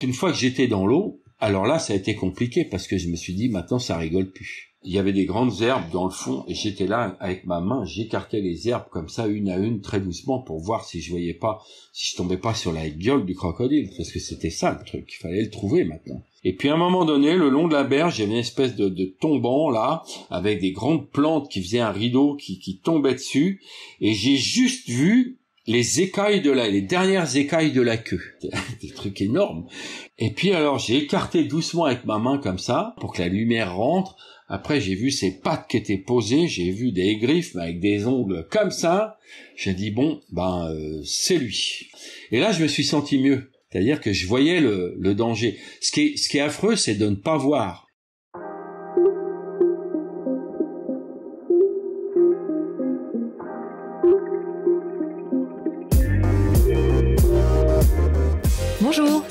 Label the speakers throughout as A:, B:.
A: Une fois que j'étais dans l'eau, alors là, ça a été compliqué parce que je me suis dit, maintenant, ça rigole plus. Il y avait des grandes herbes dans le fond et j'étais là avec ma main, j'écartais les herbes comme ça, une à une, très doucement, pour voir si je voyais pas, si je tombais pas sur la gueule du crocodile, parce que c'était ça le truc, il fallait le trouver maintenant. Et puis à un moment donné, le long de la berge, il y avait une espèce de, tombant là, avec des grandes plantes qui faisaient un rideau qui, qui tombait dessus, et j'ai juste vu les écailles de la, les dernières écailles de la queue. Des trucs énormes. Et puis alors j'ai écarté doucement avec ma main comme ça pour que la lumière rentre. Après j'ai vu ses pattes qui étaient posées, j'ai vu des griffes avec des ongles comme ça. J'ai dit bon ben euh, c'est lui. Et là je me suis senti mieux. C'est-à-dire que je voyais le, danger. Ce qui ce qui est affreux, c'est de ne pas voir.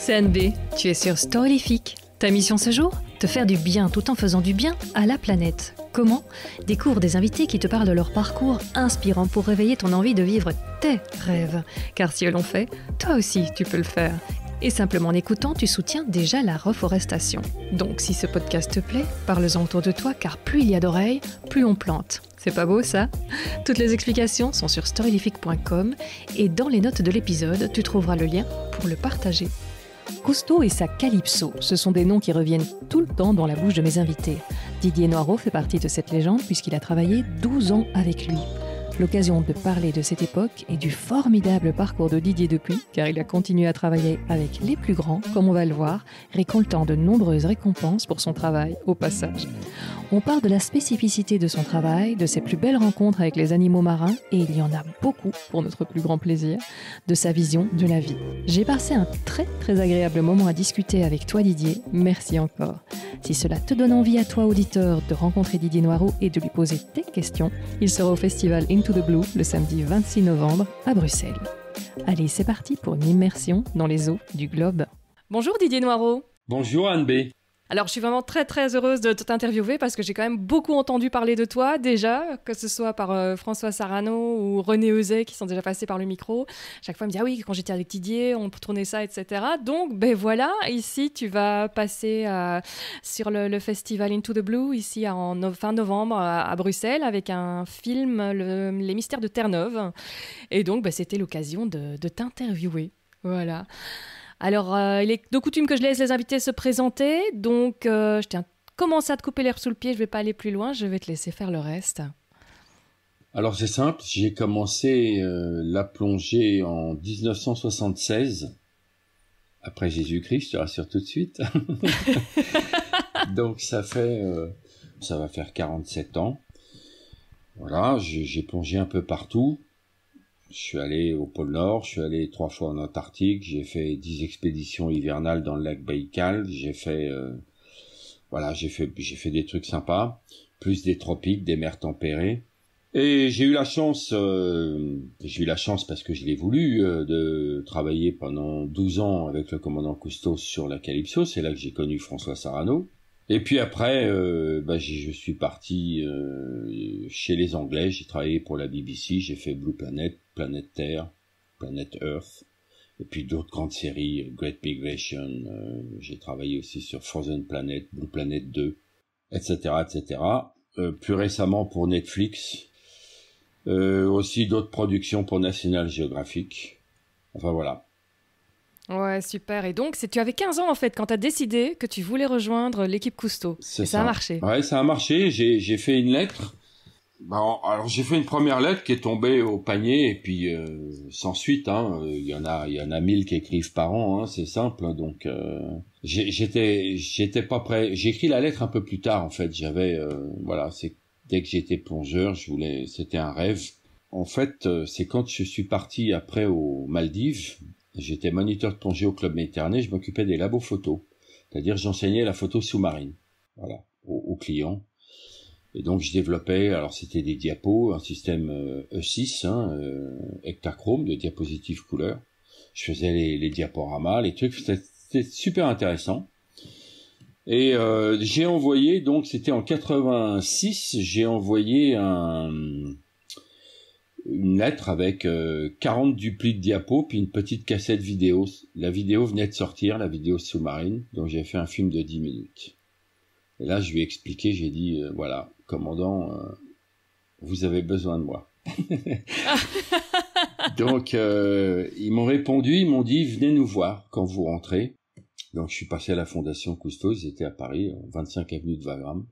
B: CNB, tu es sur Storyfique. Ta mission ce jour Te faire du bien tout en faisant du bien à la planète. Comment Découvre des invités qui te parlent de leur parcours inspirant pour réveiller ton envie de vivre tes rêves. Car si eux l'ont fait, toi aussi tu peux le faire. Et simplement en écoutant, tu soutiens déjà la reforestation. Donc si ce podcast te plaît, parle-en autour de toi car plus il y a d'oreilles, plus on plante. C'est pas beau ça Toutes les explications sont sur storylific.com et dans les notes de l'épisode, tu trouveras le lien pour le partager. Cousteau et sa Calypso, ce sont des noms qui reviennent tout le temps dans la bouche de mes invités. Didier Noirot fait partie de cette légende puisqu'il a travaillé 12 ans avec lui. L'occasion de parler de cette époque et du formidable parcours de Didier depuis, car il a continué à travailler avec les plus grands, comme on va le voir, récoltant de nombreuses récompenses pour son travail au passage. On part de la spécificité de son travail, de ses plus belles rencontres avec les animaux marins, et il y en a beaucoup pour notre plus grand plaisir, de sa vision de la vie. J'ai passé un très très agréable moment à discuter avec toi Didier, merci encore. Si cela te donne envie à toi auditeur de rencontrer Didier Noirot et de lui poser tes questions, il sera au festival de Blue le samedi 26 novembre à Bruxelles. Allez, c'est parti pour une immersion dans les eaux du globe. Bonjour Didier Noirot. Bonjour Anne B. Alors, je suis vraiment très très heureuse de t'interviewer parce que j'ai quand même beaucoup entendu parler de toi déjà, que ce soit par euh, François Sarano ou René Euset, qui sont déjà passés par le micro. Chaque fois, ils me dit Ah oui, quand j'étais avec Didier, on tournait ça, etc. Donc, ben voilà, ici, tu vas passer euh, sur le, festival Into the Blue, ici en fin novembre à, Bruxelles, avec un film, Les mystères de Terre-Neuve. Et donc, ben, c'était l'occasion de, de t'interviewer. Voilà. Alors, euh, il est de coutume que je laisse les invités se présenter, donc euh, je tiens commencer à te couper l'air sous le pied, je ne vais pas aller plus loin, je vais te laisser faire le reste.
A: Alors c'est simple, j'ai commencé euh, la plongée en 1976, après Jésus-Christ, je te rassure tout de suite. Donc ça fait, ça va faire 47 ans. Voilà, j'ai plongé un peu partout. Je suis allé au pôle Nord, je suis allé trois fois en Antarctique, j'ai fait dix expéditions hivernales dans le lac Baïkal, j'ai fait euh, voilà, j'ai fait j'ai fait des trucs sympas, plus des tropiques, des mers tempérées. Et j'ai eu la chance, euh, j'ai eu la chance parce que je l'ai voulu, euh, de travailler pendant douze ans avec le commandant Cousteau sur la Calypso. C'est là que j'ai connu François Sarano, et puis après, euh, bah, je suis parti euh, chez les Anglais, j'ai travaillé pour la BBC, j'ai fait Blue Planet, Planète Terre, Planète Earth, et puis d'autres grandes séries, Great Migration, euh, j'ai travaillé aussi sur Frozen Planet, Blue Planet 2, etc. etc. plus récemment pour Netflix, aussi d'autres productions pour National Geographic. Enfin voilà.
B: Ouais, super. Et donc, tu avais 15 ans en fait quand tu décidé que tu voulais rejoindre l'équipe Cousteau. C'est ça. a marché.
A: Ouais, ça a marché. J'ai fait une lettre. Bon, bah, alors j'ai fait une première lettre qui est tombée au panier et puis euh, sans suite. Il hein, il euh, y en a, il y en a mille qui écrivent par an. Hein. c'est simple. Donc euh, j'étais, j'étais pas prêt. J'ai écrit la lettre un peu plus tard en fait. J'avais, euh, voilà, c'est dès que j'étais plongeur, je voulais, c'était un rêve. En fait, c'est quand je suis parti après aux Maldives J'étais moniteur de plongée au club Méditerranée, je m'occupais des labos photos, c'est-à-dire j'enseignais la photo sous-marine, voilà, aux, clients. Et donc je développais, alors c'était des diapos, un système E6, euh, e hein, euh, hectachrome de diapositives couleurs. Je faisais les, diaporamas, les trucs, c'était super intéressant. Et euh, j'ai envoyé, donc c'était en 86, j'ai envoyé un, une lettre avec 40 duplis de diapos puis une petite cassette vidéo. La vidéo venait de sortir, la vidéo sous-marine, donc j'ai fait un film de 10 minutes. Et là, je lui ai expliqué, j'ai dit, euh, voilà, commandant, euh, vous avez besoin de moi. donc, euh, ils m'ont répondu, ils m'ont dit, venez nous voir quand vous rentrez. Donc, je suis passé à la Fondation Cousteau, ils étaient à Paris, 25 avenue de Wagram.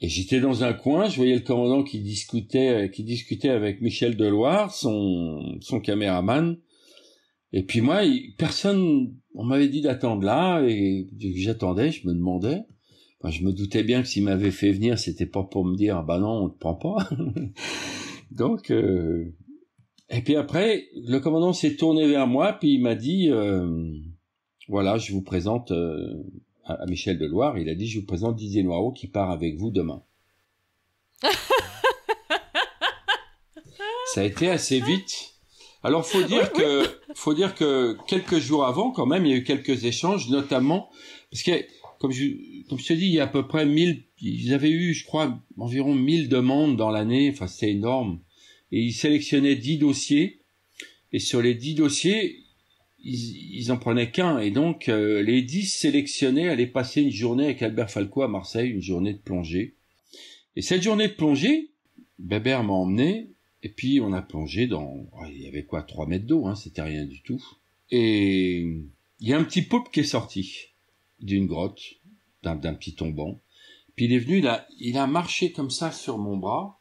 A: Et j'étais dans un coin, je voyais le commandant qui discutait, qui discutait avec Michel Deloire, son, son caméraman. Et puis moi, personne, on m'avait dit d'attendre là, et j'attendais, je me demandais. je me doutais bien que s'il m'avait fait venir, c'était pas pour me dire, ah bah non, on te prend pas. Donc, euh, et puis après, le commandant s'est tourné vers moi, puis il m'a dit, euh, voilà, je vous présente euh, à Michel Deloire, il a dit Je vous présente Didier Noiro qui part avec vous demain. Ça a été assez vite. Alors faut dire que faut dire que quelques jours avant quand même, il y a eu quelques échanges, notamment parce que comme je comme je te dis, il y a à peu près mille... ils avaient eu, je crois, environ mille demandes dans l'année, enfin c'était énorme. Et ils sélectionnaient dix dossiers et sur les dix dossiers, ils, en prenaient qu'un. Et donc, euh, les dix sélectionnés allaient passer une journée avec Albert Falco à Marseille, une journée de plongée. Et cette journée de plongée, Bébert m'a emmené, et puis on a plongé dans... Ah, il y avait quoi Trois mètres d'eau, hein, c'était rien du tout. Et il y a un petit poup qui est sorti d'une grotte, d'un petit tombant. Puis il est venu, il a, il a marché comme ça sur mon bras.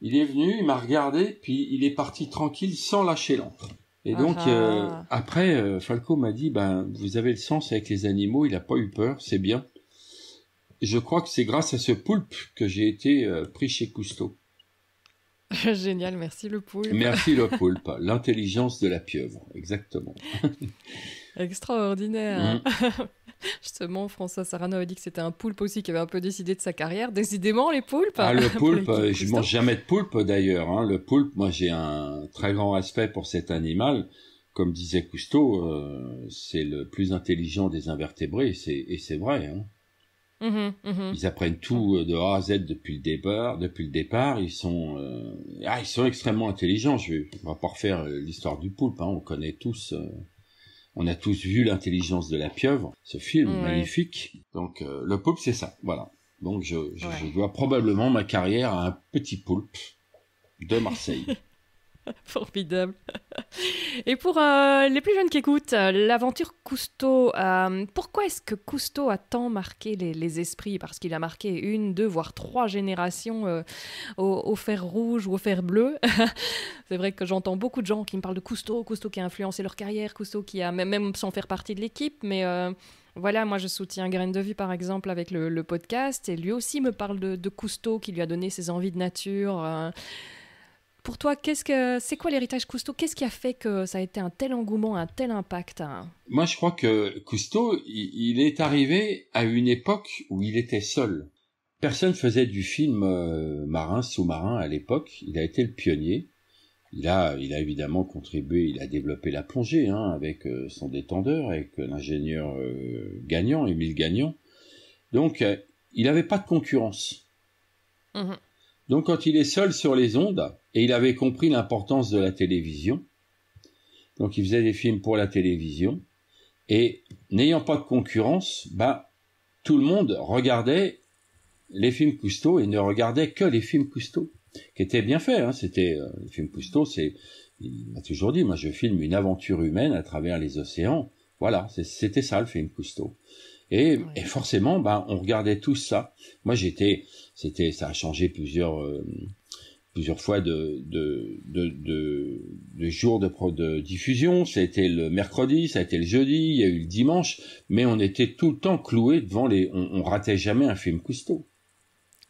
A: Il est venu, il m'a regardé, puis il est parti tranquille sans lâcher l'encre. Et ah donc, ah. Euh, après, euh, Falco m'a dit, ben, vous avez le sens avec les animaux, il n'a pas eu peur, c'est bien. Je crois que c'est grâce à ce poulpe que j'ai été euh, pris chez Cousteau.
B: Génial, merci le poulpe. Merci le poulpe,
A: l'intelligence de la pieuvre, exactement.
B: Extraordinaire. Mm. Justement, François Sarano a dit que c'était un poulpe aussi qui avait un peu décidé de sa carrière. Décidément, les poulpes. Ah, le poulpe, euh,
A: je mange jamais de poulpe d'ailleurs. Hein. Le poulpe, moi j'ai un très grand respect pour cet animal. Comme disait Cousteau, euh, c'est le plus intelligent des invertébrés, et c'est vrai. Hein. Mmh mmh ils apprennent tout euh, de A à Z depuis le départ. Depuis le départ, ils sont, ah, ils sont extrêmement intelligents. Je vais, on va pas refaire l'histoire du poulpe. Hein. On connaît tous. On a tous vu l'intelligence de la pieuvre, ce film magnifique. Donc euh, le poulpe, c'est ça. Voilà. Donc je, je, je dois probablement ma carrière à un petit poulpe de Marseille.
B: Formidable. Et pour euh, les plus jeunes qui écoutent, euh, l'aventure Cousteau, euh, pourquoi est-ce que Cousteau a tant marqué les, esprits Parce qu'il a marqué une, deux, voire trois générations au, fer rouge ou au fer bleu. C'est vrai que j'entends beaucoup de gens qui me parlent de Cousteau, Cousteau qui a influencé leur carrière, Cousteau qui a, même sans faire partie de l'équipe, mais voilà, moi je soutiens Graines de Vie par exemple avec le, podcast, et lui aussi me parle de, Cousteau qui lui a donné ses envies de nature pour toi, ce que c'est quoi l'héritage Cousteau Qu'est-ce qui a fait que ça a été un tel engouement, un tel impact
A: Moi, je crois que Cousteau, il, est arrivé à une époque où il était seul. Personne faisait du film euh, marin sous-marin à l'époque. Il a été le pionnier. Il a, il a évidemment contribué, il a développé la plongée hein, avec euh, son détendeur, avec l'ingénieur Gagnon euh, Gagnant, Émile Gagnant. Donc, il n'avait pas de concurrence. Mhm. Donc, quand il est seul sur les ondes, et il avait compris l'importance de la télévision. Donc il faisait des films pour la télévision. Et n'ayant pas de concurrence, bah, tout le monde regardait les films Cousteau et ne regardait que les films Cousteau, qui étaient bien faits. Hein. C'était euh, les films Cousteau, c'est il m'a toujours dit, moi je filme une aventure humaine à travers les océans. Voilà, c'était ça le film Cousteau. Et, forcément, ben, on regardait tout ça. Moi, j'étais, c'était, ça a changé plusieurs, euh, plusieurs fois de, de, de, de, de jours de, de diffusion. Ça a été le mercredi, ça a été le jeudi, il y a eu le dimanche, mais on était tout le temps cloué devant les. On, on, ratait jamais un film Cousteau.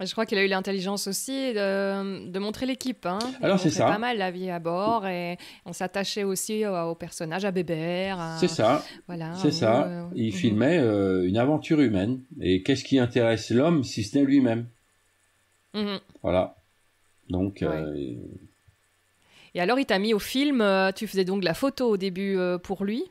B: Je crois qu'il a eu l'intelligence aussi de, de montrer l'équipe. Hein. Alors c'est ça. Pas mal la vie à bord et on s'attachait aussi aux, personnage personnages, à Bébert. C'est
A: ça. Voilà. C'est ça. Euh, il mm-hmm. filmait euh, une aventure humaine. Et qu'est-ce qui intéresse l'homme si ce n'est lui-même mm-hmm. Voilà. Donc, euh,
B: et alors, il t'a mis au film, euh, tu faisais donc la photo au début euh, pour lui.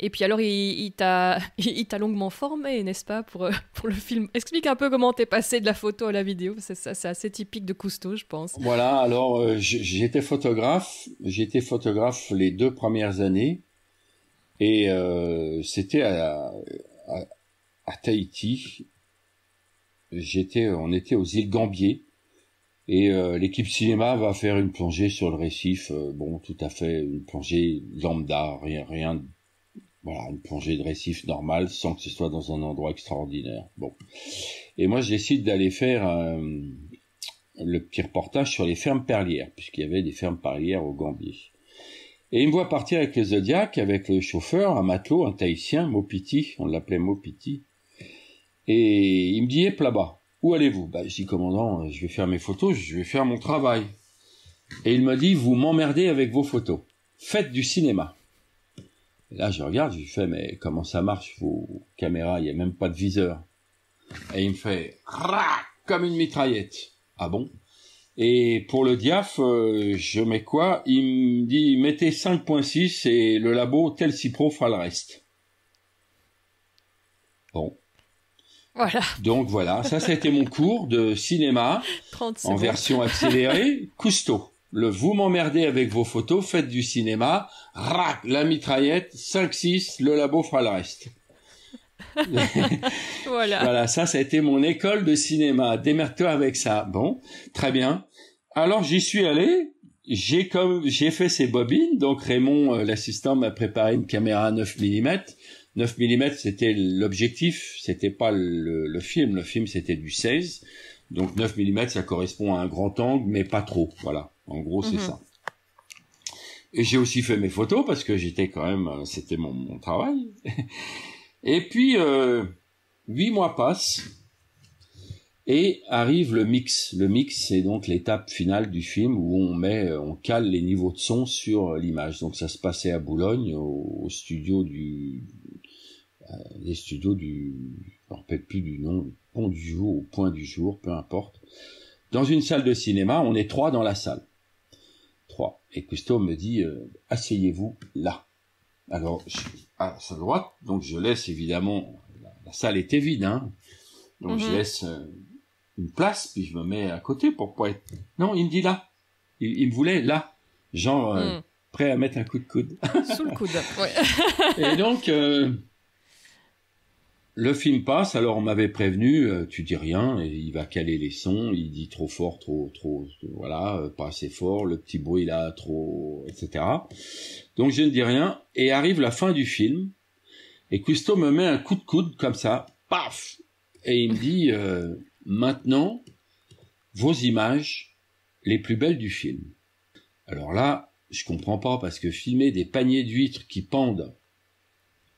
B: Et puis alors, il, il t'a longuement formé, n'est-ce pas, pour, pour le film. Explique un peu comment t'es passé de la photo à la vidéo, c'est assez typique de Cousteau, je pense. Voilà,
A: alors j'étais photographe, j'étais photographe les deux premières années, et c'était à, à, Tahiti. J'étais, on était aux îles Gambier, et euh, l'équipe cinéma va faire une plongée sur le récif, euh, bon, tout à fait une plongée lambda, rien, rien, voilà, une plongée de récif normal sans que ce soit dans un endroit extraordinaire. Bon, et moi je décide d'aller faire euh, le petit reportage sur les fermes perlières, puisqu'il y avait des fermes perlières au Gambier. Et il me voit partir avec le Zodiac, avec le chauffeur, un matelot, un Tahitien, Mopiti, on l'appelait Mopiti. Et il me dit, hé, là-bas. Où allez-vous bah, Je dis, commandant, euh, je vais faire mes photos, je vais faire mon travail. Et il me dit, vous m'emmerdez avec vos photos. Faites du cinéma. là, je regarde, je lui fais, mais comment ça marche, vos caméras Il n'y a même pas de viseur. Et il me fait, comme une mitraillette. Ah bon Et pour le diaph, euh, je mets quoi Il me dit, mettez 5.6 et le labo, tel si pro fera le reste. Bon, voilà. Donc voilà, ça ça a été mon cours de cinéma
B: en version accélérée,
A: Cousteau. Le vous m'emmerdez avec vos photos, faites du cinéma, rac, la mitraillette, 5-6, le labo fera le reste.
B: voilà. voilà,
A: ça, ça a été mon école de cinéma. Démerde-toi avec ça. Bon, très bien. Alors j'y suis allé, j'ai comme j'ai fait ces bobines, donc Raymond, euh, l'assistant, m'a préparé une caméra à 9 mm 9 mm, c'était l'objectif, c'était pas le, film. Le film, c'était du 16. Donc 9 mm, ça correspond à un grand angle, mais pas trop. Voilà. En gros, c'est mhm. ça. Et j'ai aussi fait mes photos parce que j'étais quand même, euh, c'était mon, travail. Et puis, euh, huit mois passent et arrive le mix. Le mix, c'est donc l'étape finale du film où on met, euh, on cale les niveaux de son sur l'image. Donc ça se passait à Boulogne, au studio du, euh, les studios du, je ne rappelle plus du nom, Pont du Jour ou Point du Jour, peu importe. Dans une salle de cinéma, on est trois dans la salle. Trois. Et Cousteau me dit, euh, asseyez-vous là. Alors, je suis à sa droite, donc je laisse évidemment, la, salle était vide, hein. Donc je mhm. laisse euh, une place, puis je me mets à côté pour pas être... Non, il me dit là. Il, me voulait là. Genre, mhm. prêt à mettre un coup de coude.
B: Sous le coude, ouais.
A: Et donc... Le film passe, alors on m'avait prévenu, euh, tu dis rien, et il va caler les sons, il dit trop fort, trop, trop, voilà, euh, pas assez fort, le petit bruit là, trop, etc. Donc je ne dis rien, et arrive la fin du film, et Cousteau me met un coup de coude comme ça, paf, et il me dit, euh, maintenant, vos images les plus belles du film. Alors là, je comprends pas, parce que filmer des paniers d'huîtres qui pendent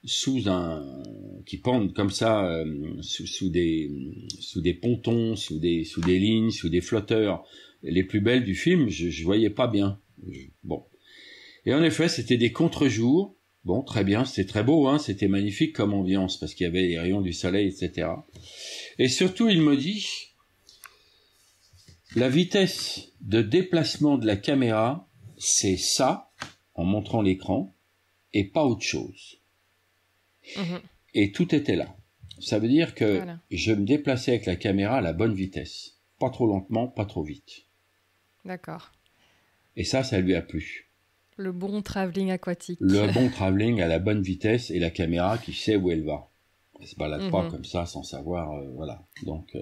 A: sous un qui pendent comme ça euh, sous, des sous des pontons, sous des sous des lignes, sous des flotteurs, les plus belles du film, je, je voyais pas bien. bon. Et en effet, c'était des contre-jours. Bon, très bien, c'était très beau, hein, c'était magnifique comme ambiance parce qu'il y avait les rayons du soleil, etc. Et surtout, il me dit la vitesse de déplacement de la caméra, c'est ça en montrant l'écran et pas autre chose. Mhm. Et tout était là. Ça veut dire que je me déplaçais avec la caméra à la bonne vitesse. Pas trop lentement, pas trop vite. D'accord. Et ça, ça lui a plu.
B: Le bon travelling aquatique. Le bon
A: travelling à la bonne vitesse et la caméra qui sait où elle va. Elle se balade pas mhm. comme ça sans savoir, euh, voilà. Donc.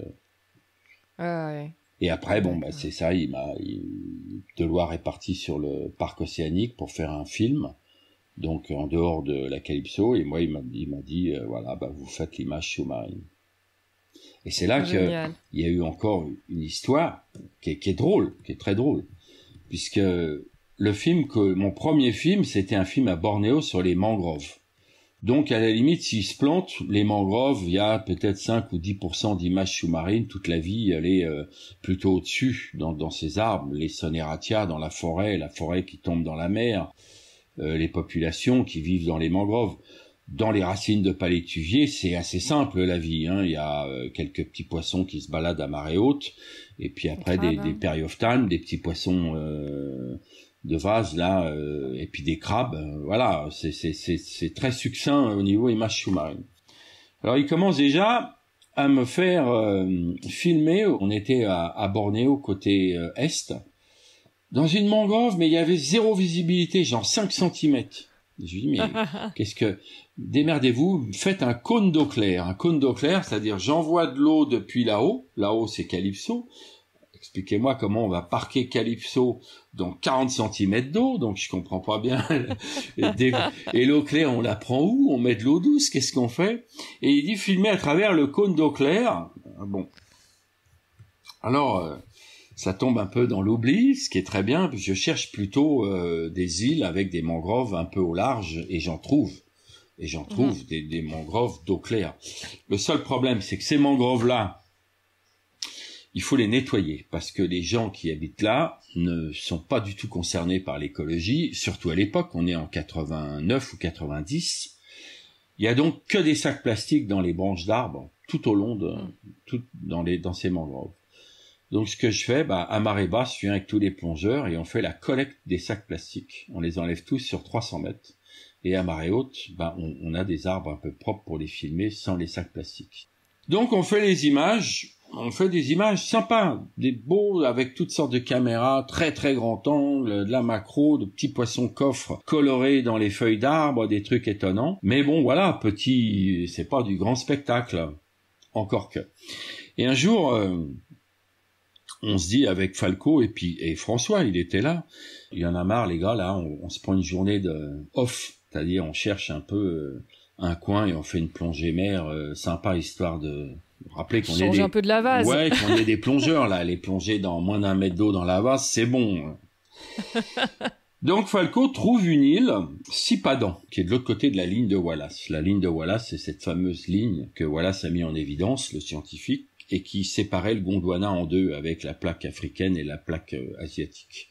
A: Euh, et après, bon, bah, c'est ça. Il m'a, est parti sur le parc océanique pour faire un film donc en dehors de la Calypso. Et moi, il m'a dit, euh, voilà, bah, vous faites l'image sous-marine. Et c'est là qu'il y a eu encore une histoire qui est, drôle, qui est très drôle, puisque le film que mon premier film, c'était un film à Bornéo sur les mangroves. Donc à la limite, s'ils se plantent, les mangroves, il y a peut-être 5 ou 10% d'images sous-marines, toute la vie, elle est euh, plutôt au-dessus, dans, dans, ces arbres, les soneratia dans la forêt, la forêt qui tombe dans la mer, euh, les populations qui vivent dans les mangroves. Dans les racines de palétuviers, c'est assez simple la vie. Hein. Il y a euh, quelques petits poissons qui se baladent à marée haute, et puis après des, des des petits poissons euh, de vase là et puis des crabes voilà c'est très succinct au niveau image sous-marine alors il commence déjà à me faire filmer on était à, à Bornéo côté est dans une mangrove, mais il y avait zéro visibilité, genre 5 cm. Je lui dis, mais qu'est-ce que... Démerdez-vous, faites un cône d'eau claire. Un cône d'eau claire, c'est-à-dire j'envoie de l'eau depuis là-haut, là-haut c'est Calypso. Expliquez-moi comment on va parquer Calypso dans 40 cm d'eau, donc je comprends pas bien. et l'eau claire, on la prend où On met de l'eau douce, qu'est-ce qu'on fait Et il dit, filmez à travers le cône d'eau claire. Bon. Alors... Euh, ça tombe un peu dans l'oubli, ce qui est très bien. Je cherche plutôt euh, des îles avec des mangroves un peu au large et j'en trouve. Et j'en trouve mhm. des, mangroves d'eau claire. Le seul problème, c'est que ces mangroves-là, il faut les nettoyer parce que les gens qui habitent là ne sont pas du tout concernés par l'écologie, surtout à l'époque, on est en 89 ou 90. Il y a donc que des sacs plastiques dans les branches d'arbres tout au long de mm. tout dans dans ces mangroves. Donc ce que je fais, bah, à marée basse, je viens avec tous les plongeurs et on fait la collecte des sacs plastiques. On les enlève tous sur 300 mètres. Et à marée haute, bah, on, a des arbres un peu propres pour les filmer sans les sacs plastiques. Donc on fait les images, on fait des images sympas, des beaux avec toutes sortes de caméras, très très grand angle, de la macro, de petits poissons coffres colorés dans les feuilles d'arbres, des trucs étonnants. Mais bon voilà, petit, c'est pas du grand spectacle, encore que. Et un jour, euh, on se dit avec Falco et puis et François, il était là. Il y en a marre, les gars, là, on, se prend une journée de off, c'est-à-dire on cherche un peu euh, un coin et on fait une plongée mer euh, sympa histoire de rappeler qu'on est des... un peu de la vase. Ouais, qu'on est des plongeurs là, les plonger dans moins d'un mètre d'eau dans la vase, c'est bon. Donc Falco trouve une île, Sipadan, qui est de l'autre côté de la ligne de Wallace. La ligne de Wallace, c'est cette fameuse ligne que Wallace a mis en évidence, le scientifique, et qui séparait le Gondwana en deux avec la plaque africaine et la plaque euh, asiatique.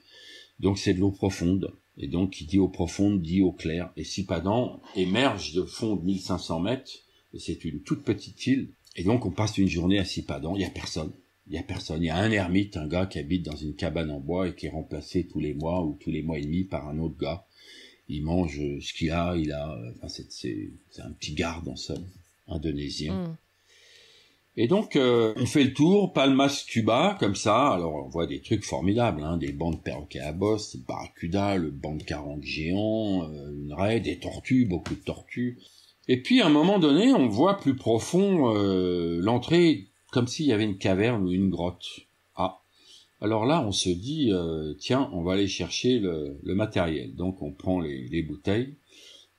A: Donc c'est de l'eau profonde. Et donc, qui dit eau profonde dit eau claire. Et Sipadan émerge de fond de 1500 mètres. c'est une toute petite île. Et donc, on passe une journée à Sipadan. Il n'y a personne. Il n'y a personne. Il y a un ermite, un gars qui habite dans une cabane en bois et qui est remplacé tous les mois ou tous les mois et demi par un autre gars. Il mange euh, ce qu'il a. Il a, euh, enfin, c'est, un petit garde en somme, indonésien. Mm. Et donc, euh, on fait le tour, Palmas, Cuba, comme ça. Alors, on voit des trucs formidables, hein, des bandes de perroquets à bosse, des barracudas, le banc de carangue géant, euh, une raie, des tortues, beaucoup de tortues. Et puis, à un moment donné, on voit plus profond euh, l'entrée, comme s'il y avait une caverne ou une grotte. Ah Alors là, on se dit, tiens, on va aller chercher le, matériel. Donc, on prend les bouteilles,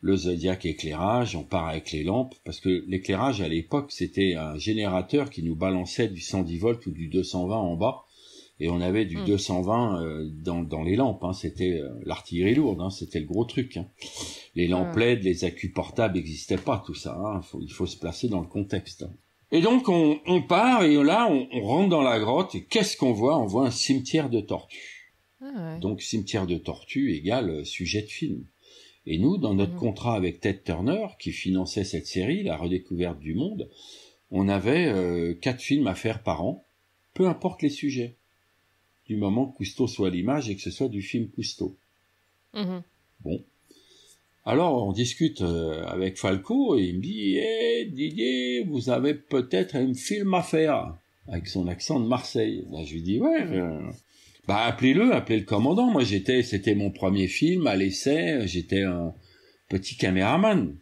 A: le Zodiac éclairage, on part avec les lampes, parce que l'éclairage à l'époque c'était un générateur qui nous balançait du 110 volts ou du 220 en bas, et on avait du 220 hmm. euh, dans, dans, les lampes, hein. c'était euh, l'artillerie lourde, hein. c'était le gros truc. Hein. Les hmm. lampes LED, les accus portables n'existaient pas, tout ça, hein. il faut se placer dans le contexte. Et donc on, on part, et là on, rentre dans la grotte, et qu'est-ce qu'on voit On voit un cimetière de tortues. Ah donc cimetière de tortues égale euh, sujet de film. Et nous, dans notre mmh. contrat avec Ted Turner, qui finançait cette série, La redécouverte du monde, on avait euh, quatre films à faire par an, peu importe les sujets, du moment que Cousteau soit l'image et que ce soit du film Cousteau. Mmh. Bon. Alors, on discute euh, avec Falco et il me dit Eh, Didier, vous avez peut-être un film à faire, avec son accent de Marseille. je lui dis Ouais. Mmh. Euh, bah appelez-le, appelez le commandant. Moi j'étais, c'était mon premier film à l'essai, j'étais un petit caméraman.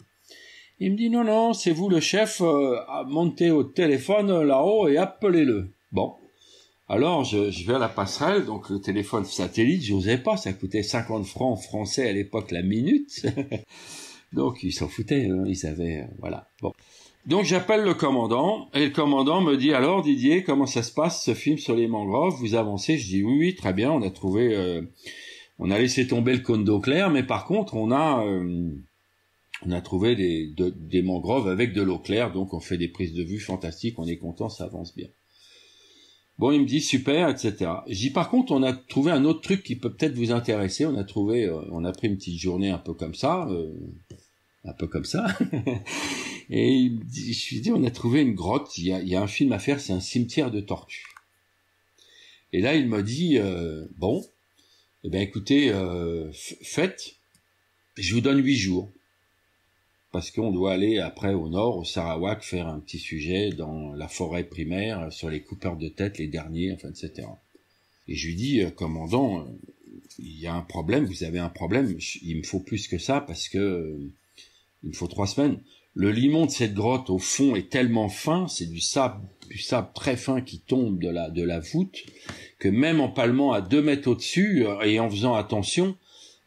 A: Il me dit non non, c'est vous le chef, euh, montez au téléphone là-haut et appelez-le. Bon, alors je, je, vais à la passerelle, donc le téléphone satellite, je j'osais pas, ça coûtait 50 francs français à l'époque la minute. donc ils s'en foutaient, hein. ils avaient euh, voilà. Bon. Donc j'appelle le commandant et le commandant me dit alors Didier, comment ça se passe ce film sur les mangroves Vous avancez Je dis oui, oui, très bien. On a trouvé, euh, on a laissé tomber le cône d'eau claire, mais par contre on a euh, on a trouvé des, des mangroves avec de l'eau claire, donc on fait des prises de vue fantastiques, on est content, ça avance bien. Bon, il me dit super, etc. Je dis par contre, on a trouvé un autre truc qui peut peut-être vous intéresser. On a trouvé, euh, on a pris une petite journée un peu comme ça un peu comme ça. et je lui dis, on a trouvé une grotte, il y a, un film à faire, c'est un cimetière de tortues. Et là, il m'a dit, euh, bon, eh bien écoutez, euh, faites, je vous donne huit jours. Parce qu'on doit aller après au nord, au Sarawak, faire un petit sujet dans la forêt primaire, sur les coupeurs de tête, les derniers, enfin, etc. Et je lui dis, euh, commandant, il y a un problème, vous avez un problème, il me faut plus que ça parce que il faut trois semaines. Le limon de cette grotte au fond est tellement fin, c'est du sable, du sable très fin qui tombe de la de la voûte, que même en palmant à deux mètres au-dessus euh, et en faisant attention,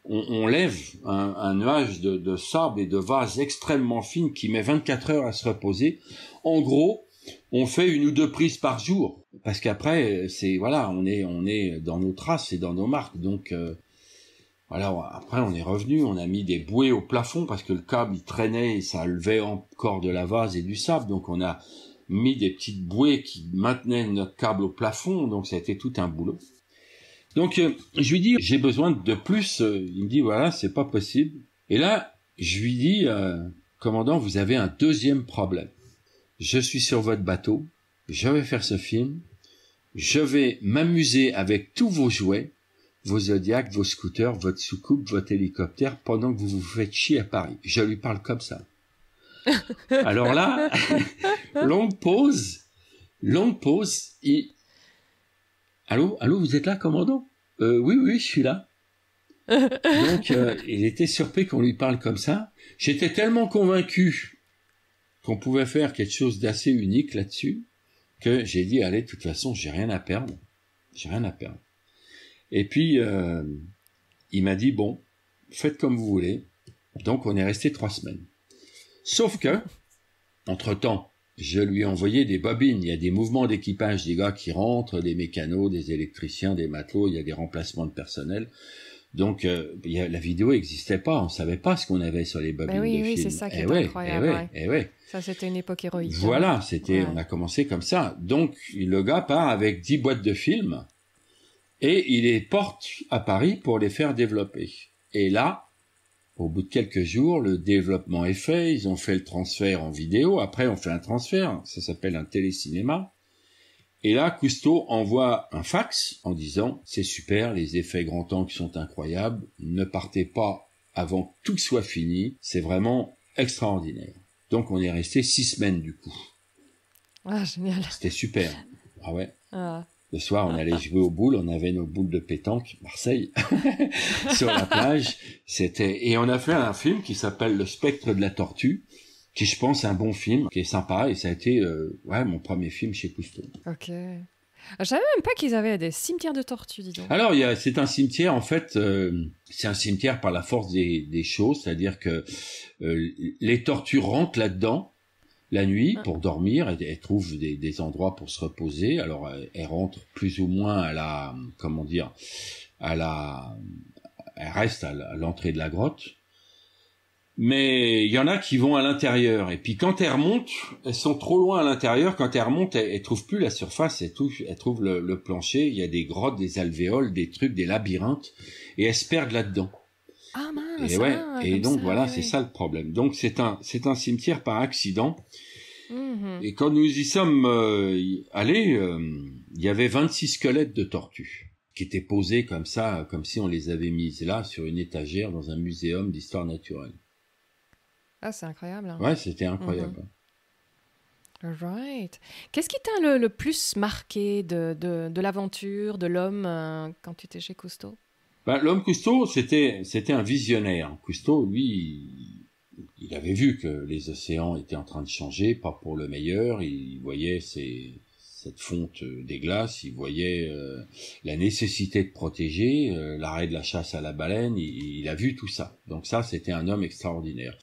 A: on, lève un, nuage de, sable et de vase extrêmement fine qui met 24 heures à se reposer. En gros, on fait une ou deux prises par jour parce qu'après euh, c'est voilà, on est on est dans nos traces et dans nos marques, donc euh, alors après on est revenu, on a mis des bouées au plafond parce que le câble il traînait et ça levait encore de la vase et du sable, donc on a mis des petites bouées qui maintenaient notre câble au plafond, donc ça a été tout un boulot. Donc euh, je lui dis j'ai besoin de plus, euh, il me dit voilà c'est pas possible. Et là je lui dis euh, commandant vous avez un deuxième problème. Je suis sur votre bateau, je vais faire ce film, je vais m'amuser avec tous vos jouets vos Zodiacs, vos scooters, votre soucoupe, votre hélicoptère pendant que vous vous faites chier à Paris. Je lui parle comme ça. Alors là, longue pause, longue pause. Et... Allô, allô, vous êtes là, commandant euh, Oui, oui, je suis là. Donc, euh, il était surpris qu'on lui parle comme ça. J'étais tellement convaincu qu'on pouvait faire quelque chose d'assez unique là-dessus que j'ai dit, allez, de toute façon, j'ai rien à perdre. J'ai rien à perdre. Et puis, euh, il m'a dit, bon, faites comme vous voulez. Donc, on est resté trois semaines. Sauf que, entre-temps, je lui ai envoyé des bobines. Il y a des mouvements d'équipage, des gars qui rentrent, des mécanos, des électriciens, des matelots, il y a des remplacements de personnel. Donc euh, la vidéo n'existait pas, on ne savait pas ce qu'on avait sur les bobines bah oui, oui, c'est ça qui eh est incroyable. Eh eh
B: ça c'était une époque héroïque. Hein. Voilà,
A: c'était, on a commencé comme ça. Donc le gars part avec dix boîtes de films et il les porte à Paris pour les faire développer. Et là, au bout de quelques jours, le développement est fait, ils ont fait le transfert en vidéo, après on fait un transfert, ça s'appelle un télécinéma. Et là, Cousteau envoie un fax en disant C'est super, les effets grand temps qui sont incroyables, ne partez pas avant que tout soit fini, c'est vraiment extraordinaire. Donc on est resté six semaines du coup. Ah, génial. C'était super. Ah ouais. Ah. Le soir, on allait jouer aux boules, on avait nos boules de pétanque, Marseille, sur la plage. C'était et on a fait un film qui s'appelle Le spectre de la tortue, qui je pense est un bon film, qui est sympa et ça a été euh, ouais mon premier film chez Cousteau.
B: Ok. Je savais même pas qu'ils avaient des cimetières de tortues, dis donc.
A: Alors, il c'est un cimetière, en fait, euh, c'est un cimetière par la force des, des choses, c'est-à-dire que euh, les tortues rentrent là-dedans, la nuit ah. pour dormir. elles elle trouve des, endroits pour se reposer. Alors elle, rentrent rentre plus ou moins à la comment dire à la elle reste à l'entrée de la grotte. Mais il y en a qui vont à l'intérieur. Et puis quand elles remontent, elles sont trop loin à l'intérieur. Quand elles remontent, elles, ne trouvent plus la surface, elles, trouvent le, le plancher. Il y a des grottes, des alvéoles, des trucs, des labyrinthes. Et elles se perdent là-dedans.
B: Ah, ah Et, donc voilà, c'est ça
A: le problème. Donc c'est un, c'est un cimetière par accident. Mmh. Et quand nous y sommes euh, allés, euh, il y avait 26 squelettes de tortues qui étaient posés comme ça, comme si on les avait mises là sur une étagère dans un muséum d'histoire naturelle.
B: Ah, c'est incroyable. Hein. Ouais, c'était incroyable. all mmh. hein. Right. Qu'est-ce qui t'a le, plus marqué de, l'aventure de l'homme euh, quand tu étais chez Cousteau
A: ben, l'homme Cousteau, c'était, c'était un visionnaire. Cousteau, lui, il avait vu que les océans étaient en train de changer, pas pour le meilleur. Il voyait cette fonte des glaces, il voyait euh, la nécessité de protéger, euh, l'arrêt de la chasse à la baleine, il, il a vu tout ça. Donc ça, c'était un homme extraordinaire.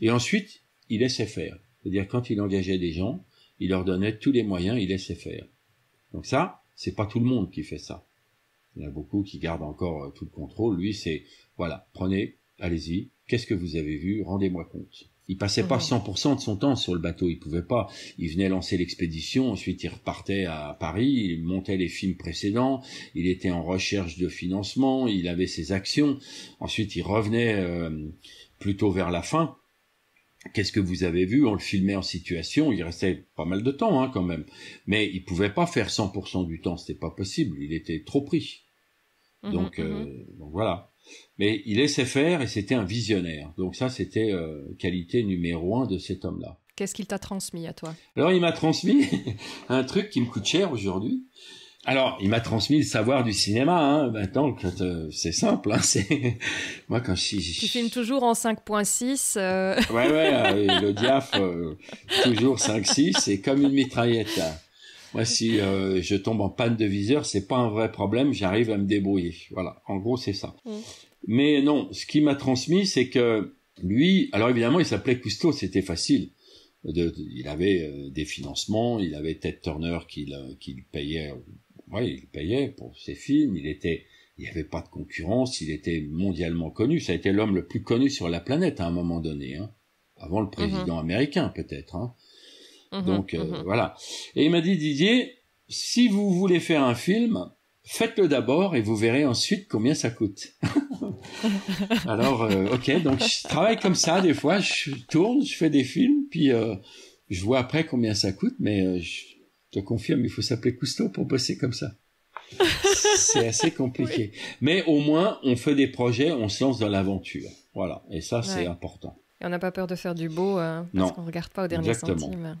A: Et ensuite, il laissait faire. C'est-à-dire quand il engageait des gens, il leur donnait tous les moyens, il laissait faire. Donc ça, c'est pas tout le monde qui fait ça. Il y en a beaucoup qui gardent encore euh, tout le contrôle. Lui, c'est voilà, prenez, allez-y. Qu'est-ce que vous avez vu Rendez-moi compte. Il passait pas 100% de son temps sur le bateau, il pouvait pas. Il venait lancer l'expédition, ensuite il repartait à Paris, il montait les films précédents, il était en recherche de financement, il avait ses actions. Ensuite, il revenait euh, plutôt vers la fin. Qu'est-ce que vous avez vu On le filmait en situation, il restait pas mal de temps hein, quand même, mais il pouvait pas faire 100% du temps, c'était pas possible, il était trop pris.
B: Mmh mmh euh,
A: donc, voilà. Mais il laissait faire et c'était un visionnaire. Donc ça, c'était euh, qualité numéro un de cet homme-là.
B: Qu'est-ce qu'il t'a transmis à toi
A: Alors il m'a transmis un truc qui me coûte cher aujourd'hui. Alors, il m'a transmis le savoir du cinéma. Hein. Maintenant, euh, c'est simple. Hein. C'est moi quand je
B: tu filmes toujours en 5.6.
A: ouais, ouais. le diaph toujours 5.6, c'est comme une mitraillette. Moi, si euh, je tombe en panne de viseur, c'est pas un vrai problème, j'arrive à me débrouiller. Voilà, en gros, c'est ça. Mm. Mais non, ce qui m'a transmis, c'est que lui, alors évidemment, il s'appelait Cousteau, c'était facile. il avait euh, des financements, il avait Ted Turner qu'il le payait, ouais, il payait pour ses films, il était, il n'y avait pas de concurrence, il était mondialement connu, ça a été l'homme le plus connu sur la planète à un moment donné, hein. avant le mm-hmm. président américain peut-être. Hein.
B: Mmh. Donc euh, mmh. voilà.
A: Et il m'a dit Didier, si vous voulez faire un film, faites-le d'abord et vous verrez ensuite combien ça coûte. Alors, euh, ok, donc je travaille comme ça des fois, je tourne, je fais des films, puis euh, je vois après combien ça coûte, mais je te confirme, il faut s'appeler Cousteau pour bosser comme ça. C'est assez compliqué. Mais au moins, on fait des projets, on se lance dans l'aventure. Voilà, et ça, c'est important
B: on n'a pas peur de faire du beau euh, parce qu'on ne regarde pas au dernier centime.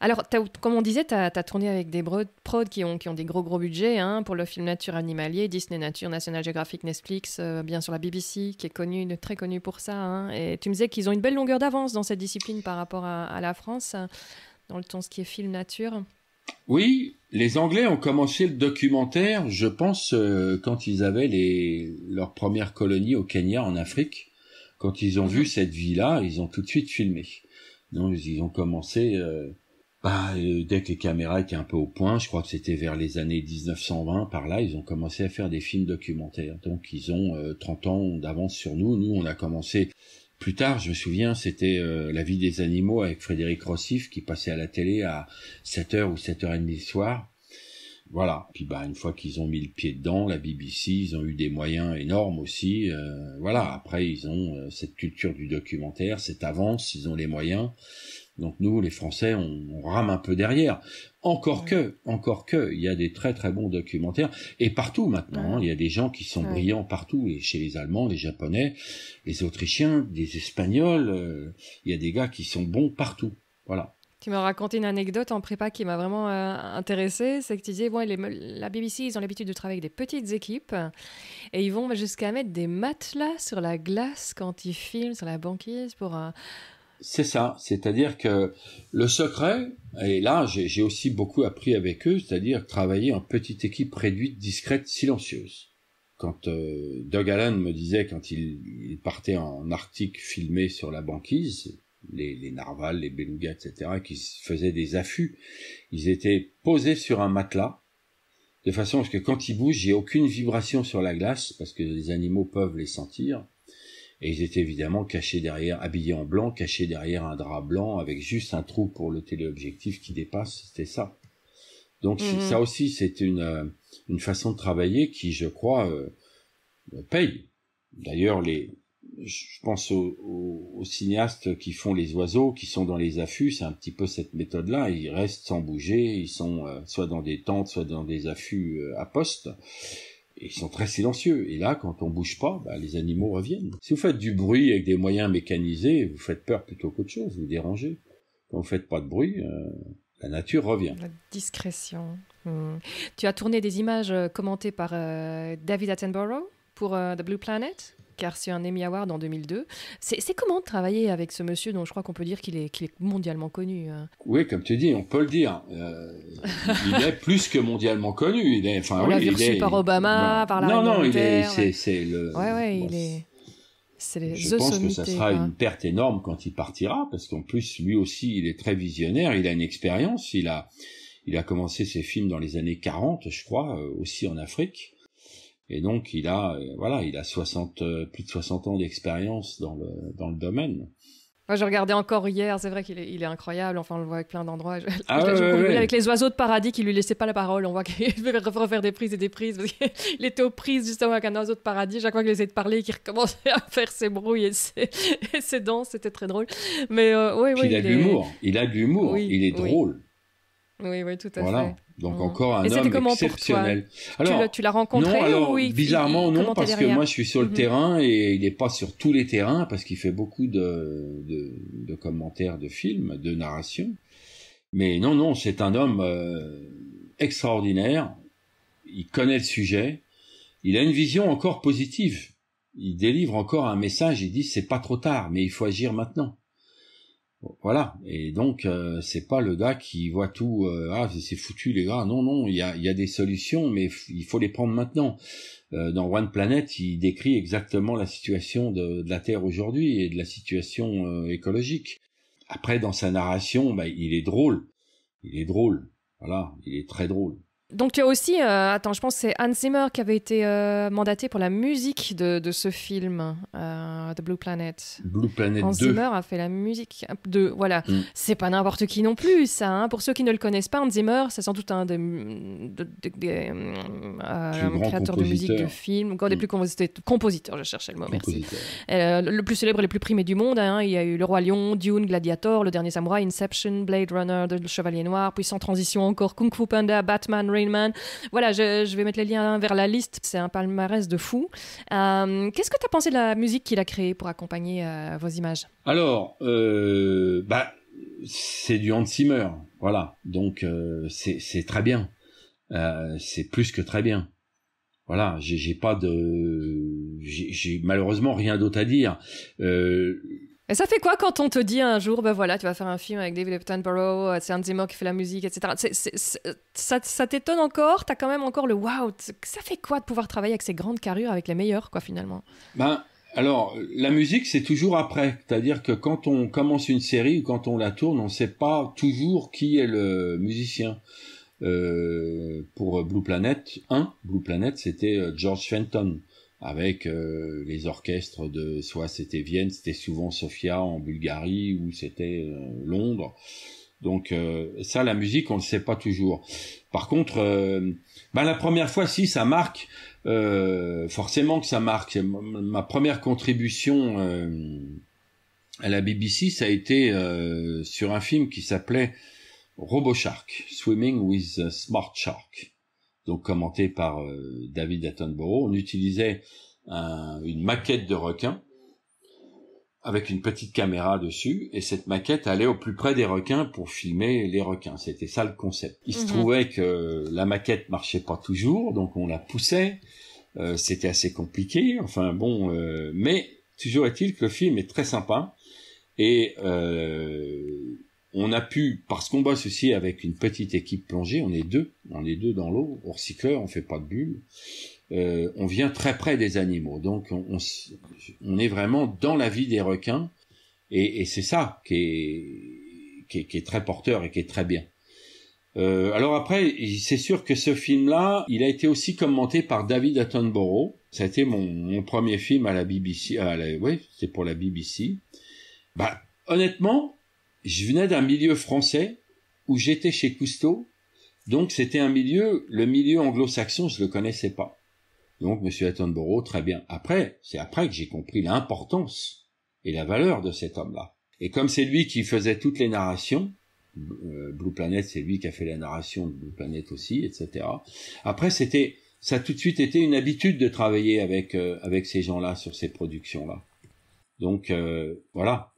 B: Alors, comme on disait, tu as, tourné avec des prods qui ont, qui ont des gros gros budgets hein, pour le film Nature Animalier, Disney Nature, National Geographic, Netflix, euh, bien sûr la BBC qui est connue, très connue pour ça. Hein. et tu me disais qu'ils ont une belle longueur d'avance dans cette discipline par rapport à, la France, dans le temps, ce qui est film nature.
A: Oui, les Anglais ont commencé le documentaire, je pense, euh, quand ils avaient les, leur première colonie au Kenya, en Afrique. Quand ils ont vu mhm. cette vie-là, ils ont tout de suite filmé. Donc, ils ont commencé, euh, bah, euh, dès que les caméras étaient un peu au point, je crois que c'était vers les années 1920, par là, ils ont commencé à faire des films documentaires. Donc, ils ont 30 ans d'avance sur nous. Nous, on a commencé plus tard, je me souviens, c'était euh, La vie des animaux avec Frédéric Rossif qui passait à la télé à 7h ou 7h30 du soir. Voilà. Puis bah une fois qu'ils ont mis le pied dedans, la BBC, ils ont eu des moyens énormes aussi. Euh, voilà. Après, ils ont euh, cette culture du documentaire, cette avance, ils ont les moyens. Donc nous, les Français, on, rame un peu derrière. Encore que, encore que, il y a des très très bons documentaires et partout maintenant, hein, il y a des gens qui sont brillants partout et chez les Allemands, les Japonais, les Autrichiens, les Espagnols, euh, il y a des gars qui sont bons partout. Voilà.
B: Tu m'as raconté une anecdote en prépa qui m'a vraiment euh, intéressée, c'est que tu disais, la BBC, ils ont l'habitude de travailler avec des petites équipes, et ils vont jusqu'à mettre des matelas sur la glace quand ils filment sur la banquise pour, un...
A: C'est ça, c'est-à-dire que le secret, et là j'ai aussi beaucoup appris avec eux, c'est-à-dire travailler en petite équipe réduite, discrète, silencieuse. Quand euh, Doug Allen me disait, quand il, partait en Arctique filmé sur la banquise, les, narvals, les belugas, etc., qui faisaient des affûts, ils étaient posés sur un matelas, de façon à ce que quand ils bougent, il n'y ait aucune vibration sur la glace, parce que les animaux peuvent les sentir, et ils étaient évidemment cachés derrière, habillés en blanc, cachés derrière un drap blanc avec juste un trou pour le téléobjectif qui dépasse, c'était ça. Donc mhm. ça aussi, c'est euh, une, façon de travailler qui, je crois, euh, euh, paye. D'ailleurs, les, je pense aux, cinéastes qui font les oiseaux, qui sont dans les affûts, c'est un petit peu cette méthode-là. Ils restent sans bouger, ils sont soit dans des tentes, soit dans des affûts à poste ils sont très silencieux. Et là, quand on bouge pas, bah, les animaux reviennent. Si vous faites du bruit avec des moyens mécanisés, vous faites peur plutôt qu'autre chose, vous dérangez. Quand vous faites pas de bruit, euh, la nature revient. La
B: discrétion. Hmm. Tu as tourné des images euh, commentées par euh, David Attenborough pour The Blue Planet car c'est un Emmy Award en 2002. C'est comment travailler avec ce monsieur dont je crois qu'on peut dire qu'il est, mondialement connu euh
A: Oui, comme tu dis, on peut le dire. Euh, il est plus que mondialement connu. Il est, reçu par
B: Obama, par la Non, non, il est,
A: c'est le.
B: il est. je pense que ça sera une
A: perte énorme quand il partira, parce qu'en plus, lui aussi, il est très visionnaire, il a une expérience, il a, il a commencé ses films dans les années 40, je crois, euh, aussi en Afrique. Et donc il a euh, voilà, il a 60 euh, plus de 60 ans d'expérience dans le dans le domaine.
B: Moi, je regardais encore hier, c'est vrai qu'il est, incroyable, enfin, on le voit avec plein d'endroits. Ah avec les oiseaux de paradis qui lui laissaient pas la parole, on voit qu'il devait refaire des prises et des prises, parce qu'il était aux prises justement avec un oiseau de paradis, chaque fois qu'il essayait de parler, il recommençait à faire ses brouilles et ses, ses danses, c'était très drôle. Mais euh, oui. Il, a l'humour,
A: il a de l'humour, il est drôle.
B: Oui, oui, tout à voilà.
A: Donc mmh. encore un homme exceptionnel. alors, tu
B: l'as rencontré non, alors, bizarrement non parce que moi je suis sur le mmh.
A: terrain et il n'est pas sur tous les terrains parce qu'il fait beaucoup de, commentaires de films, de narration. Mais non, non, c'est un homme euh, extraordinaire. Il connaît le sujet. Il a une vision encore positive. Il délivre encore un message. Il dit c'est pas trop tard, mais il faut agir maintenant. Voilà. Et donc, euh, c'est pas le gars qui voit tout. Euh, ah, c'est foutu, les gars. Non, non. Il y a, des solutions, mais il faut les prendre maintenant. Euh, dans One Planet, il décrit exactement la situation de, la Terre aujourd'hui et de la situation écologique. Après, dans sa narration, bah, il est drôle. Il est drôle. Voilà. Il est très drôle.
B: Donc tu as aussi, euh, attends, je pense que c'est Hans Zimmer qui avait été euh, mandaté pour la musique de, ce film, euh, The Blue Planet. Blue Planet Hans Zimmer a fait la musique de, voilà. Mm. C'est pas n'importe qui non plus, ça. Hein. Pour ceux qui ne le connaissent pas, Hans Zimmer, c'est sans doute un des, créateurs de musique de film, encore des mm. plus compositeurs, je cherchais le mot, merci. le plus célèbre et le plus primé du monde, hein. il y a eu Le Roi Lion, Dune, Gladiator, Le Dernier Samouraï, Inception, Blade Runner, Le Chevalier Noir, puis sans transition encore Kung Fu Panda, Batman, Man. Voilà, je, vais mettre les liens vers la liste. C'est un palmarès de fou. Euh, qu'est-ce que tu as pensé de la musique qu'il a créée pour accompagner euh, vos images
A: Alors, euh, bah, c'est du Hans Zimmer. Voilà. Donc, c'est très bien. c'est plus que très bien. Voilà, j'ai pas de, j'ai malheureusement rien d'autre à dire. Euh,
B: et ça fait quoi quand on te dit un jour, ben voilà, tu vas faire un film avec David Attenborough, euh, c'est un Zimmer qui fait la musique, etc. Euh, ça, t'étonne encore T'as quand même encore le wow ». Ça fait quoi de pouvoir travailler avec ces grandes carrures, avec les meilleurs, quoi, finalement
A: Ben, alors, la musique, c'est toujours après. C'est-à-dire que quand on commence une série ou quand on la tourne, on ne sait pas toujours qui est le musicien. Euh, pour Blue Planet 1, Blue Planet, c'était George Fenton avec euh, les orchestres de soit c'était Vienne, c'était souvent Sofia en Bulgarie ou c'était euh, Londres. Donc euh, ça, la musique, on ne le sait pas toujours. Par contre, ben, la première fois, si ça marque, forcément que ça marque. Ma première contribution à la BBC, ça a été sur un film qui s'appelait Robo Shark, Swimming with Smart Shark donc commenté par euh, David Attenborough, on utilisait une maquette de requin avec une petite caméra dessus, et cette maquette allait au plus près des requins pour filmer les requins. C'était ça le concept. Il se mhm. trouvait que la maquette marchait pas toujours, donc on la poussait. Euh, c'était assez compliqué. Enfin bon, euh, mais toujours est-il que le film est très sympa et on a pu, parce qu'on bosse aussi avec une petite équipe plongée, on est deux, on est deux dans l'eau, on recycleur, on fait pas de bulles, euh, on vient très près des animaux, donc on, est vraiment dans la vie des requins, et, c'est ça qui est, qui très porteur et qui est très bien. Euh, alors après, c'est sûr que ce film-là, il a été aussi commenté par David Attenborough. Ça a été mon, premier film à la BBC. À c'est pour la BBC. Bah, honnêtement, je venais d'un milieu français où j'étais chez Cousteau, donc c'était un milieu, le milieu anglo-saxon, je le connaissais pas. Donc Monsieur Attenborough, très bien. Après, c'est après que j'ai compris l'importance et la valeur de cet homme-là. Et comme c'est lui qui faisait toutes les narrations, euh, Blue Planet, c'est lui qui a fait la narration de Blue Planet aussi, etc. Après, c'était ça a tout de suite été une habitude de travailler avec euh, avec ces gens-là sur ces productions-là. Donc euh, voilà,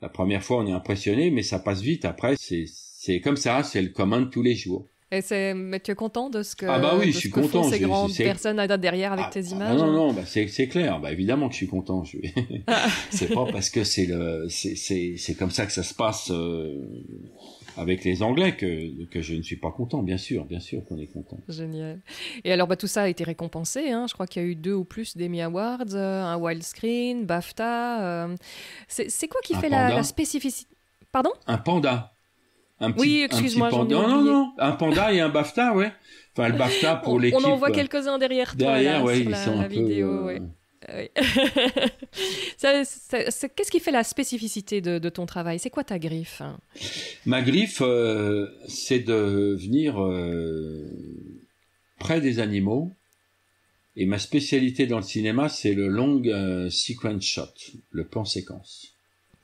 A: la première fois, on est impressionné, mais ça passe vite. Après, c'est comme ça, c'est le commun tous les jours.
B: Et c'est, mais tu es content de ce que, ah bah oui, je suis content. ces grandes personnes derrière avec tes ah, images Non, non, hein bah,
A: c'est, c'est clair. Bah évidemment que je suis content. Je... c'est pas parce que c'est le, c'est, c'est, c'est comme ça que ça se passe euh, avec les Anglais que, que je ne suis pas content. Bien sûr, bien sûr qu'on est content.
B: Génial. Et alors bah tout ça a été récompensé. Hein. Je crois qu'il y a eu deux ou plus d'Emmy Awards, euh, un Wild Screen, BAFTA. Euh, c'est, c'est quoi qui fait la, la spécificité Pardon
A: Un panda un petit, oui, excuse-moi, panda. non, non, non, un panda et un BAFTA, ouais. Enfin, le BAFTA pour l'équipe. On en voit
B: quelques-uns derrière toi, derrière, là, ouais, sur la, sont vidéo, peu, ah Qu'est-ce qui fait la spécificité de, ton travail C'est quoi ta griffe
A: Ma griffe, euh, c'est de venir euh, près des animaux. Et ma spécialité dans le cinéma, c'est le long euh, sequence shot, le plan séquence.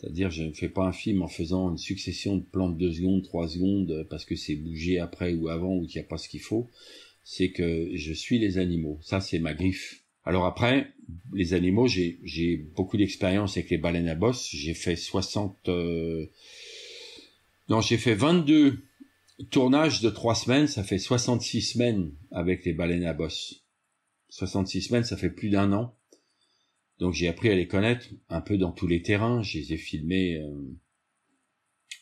A: C'est-à-dire, je ne fais pas un film en faisant une succession de plans de 2 secondes, 3 secondes, euh, parce que c'est bougé après ou avant ou qu'il n'y a pas ce qu'il faut. C'est que je suis les animaux. Ça, c'est ma griffe. Alors après, les animaux, j'ai beaucoup d'expérience avec les baleines à bosse. J'ai fait 60... Euh, non, j'ai fait 22 tournages de 3 semaines. Ça fait 66 semaines avec les baleines à bosse. 66 semaines, ça fait plus d'un an. Donc j'ai appris à les connaître un peu dans tous les terrains. Je les ai filmés euh,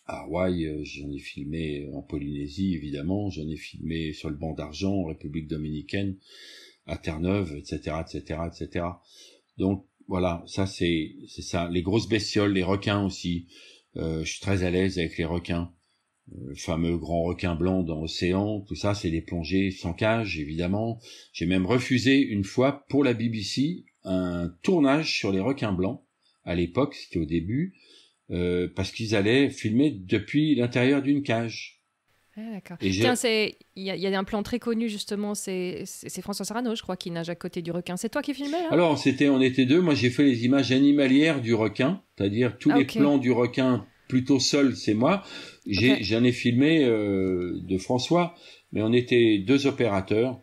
A: à Hawaï, euh, j'en ai filmé euh, en Polynésie évidemment, j'en ai filmé sur le banc d'argent, en République dominicaine, à Terre-Neuve, etc., etc., etc. Donc voilà, ça c'est c'est ça. Les grosses bestioles, les requins aussi. je suis très à l'aise avec les requins. Le fameux grand requin blanc dans l'océan, tout ça, c'est des plongées sans cage, évidemment. J'ai même refusé une fois pour la BBC un tournage sur les requins blancs. À l'époque, c'était au début, euh, parce qu'ils allaient filmer depuis l'intérieur d'une cage.
B: Ah, il y, y, a un plan très connu justement, c'est François Sarano, je crois, qui nage à côté du requin. C'est toi qui filmais hein Alors,
A: c'était, on était deux. Moi, j'ai fait les images animalières du requin, c'est-à-dire tous ah, les plans du requin plutôt seul, c'est moi. J'en ai, filmé euh, de François, mais on était deux opérateurs.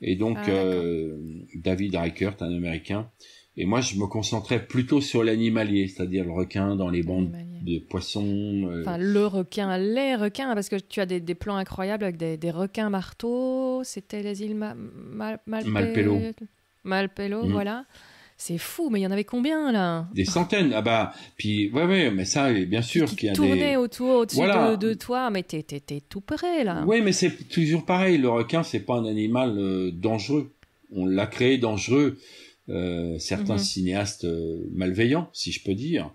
A: Et donc ah, euh, David Reichert, un Américain. Et moi, je me concentrais plutôt sur l'animalier, c'est-à-dire le requin dans les bandes de poissons. Euh, enfin,
B: le requin, les requins, parce que tu as des, plans incroyables avec des, requins marteaux. C'était les îles Ma Malpelo. Malpelo, mm. voilà. C'est fou, mais il y en avait combien là
A: Des centaines. Ah bah, puis ouais, ouais, mais ça, bien sûr qu'il a tourné
B: autour, au-dessus de, toi, mais t'étais tout près là. Oui,
A: mais c'est toujours pareil. Le requin, c'est pas un animal euh, dangereux. On l'a créé dangereux. Euh, certains mhm. cinéastes euh, malveillants, si je peux dire,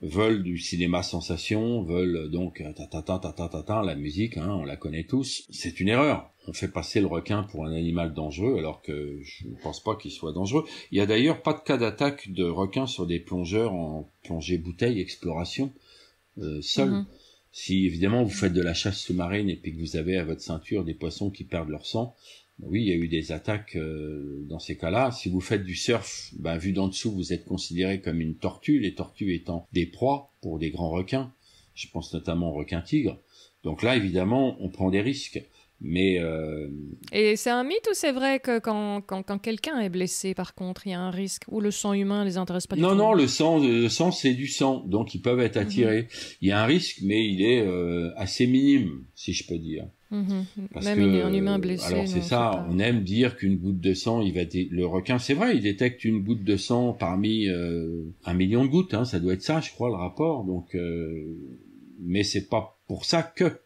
A: veulent du cinéma sensation, veulent donc euh, ta ta ta ta ta ta, ta la musique, hein, on la connaît tous. C'est une erreur. On fait passer le requin pour un animal dangereux alors que je ne pense pas qu'il soit dangereux. Il y a d'ailleurs pas de cas d'attaque de requin sur des plongeurs en plongée bouteille exploration euh, seul. Mhm. Si évidemment vous faites de la chasse sous-marine et puis que vous avez à votre ceinture des poissons qui perdent leur sang, ben oui, il y a eu des attaques euh, dans ces cas-là. Si vous faites du surf, ben, vu d'en dessous, vous êtes considéré comme une tortue, les tortues étant des proies pour des grands requins. Je pense notamment aux requins-tigres. Donc là, évidemment, on prend des risques. Mais euh,
B: Et c'est un mythe ou c'est vrai que quand, quand, quelqu'un est blessé, par contre, il y a un risque Ou le sang humain les intéresse pas du non, tout Non, non, le
A: sang, le sang c'est du sang, donc ils peuvent être mhm. attirés. Il y a un risque, mais il est euh, assez minime, si je peux dire.
B: Mmh même un humain euh, blessé. Alors c'est ça,
A: on aime dire qu'une goutte de sang, il va le requin, c'est vrai, il détecte une goutte de sang parmi euh, un million de gouttes, hein, ça doit être ça, je crois, le rapport. Donc, euh, mais c'est pas pour ça que,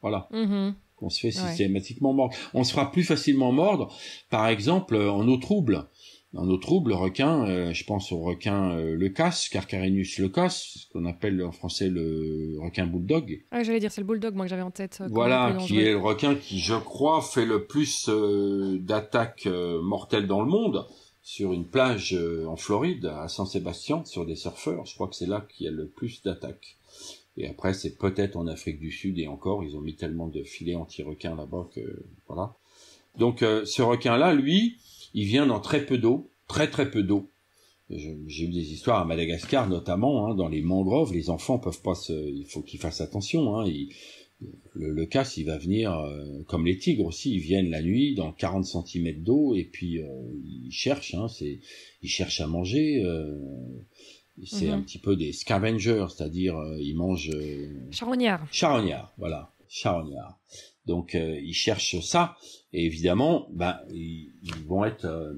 A: voilà, mmh qu'on se fait systématiquement mordre. On se fera plus facilement mordre, par exemple, en eau trouble dans nos troubles, le requin, euh, je pense au requin euh, le casse, Carcarinus le casse, qu'on appelle en français le requin bulldog.
B: Ah, j'allais dire, c'est le bulldog, moi, que j'avais en tête. Euh, voilà, qui est le
A: requin qui, je crois, fait le plus euh, d'attaques mortelles dans le monde, sur une plage en Floride, à saint Sébastien, sur des surfeurs. Je crois que c'est là qu'il y a le plus d'attaques. Et après, c'est peut-être en Afrique du Sud, et encore, ils ont mis tellement de filets anti-requins là-bas que, voilà. Donc, ce requin-là, lui, il vient dans très peu d'eau, très très peu d'eau. J'ai eu des histoires à Madagascar notamment, hein, dans les mangroves, les enfants peuvent pas se, il faut qu'ils fassent attention. Hein. le, le casse, il va venir, euh, comme les tigres aussi, ils viennent la nuit dans 40 cm d'eau et puis euh, ils cherchent, hein. c'est, ils cherchent à manger. Euh, c'est mhm. un petit peu des scavengers, c'est-à-dire euh, ils mangent. charognards. Charognards, voilà, charognards. Donc euh, ils cherchent ça, et évidemment, ben, ils, vont être euh,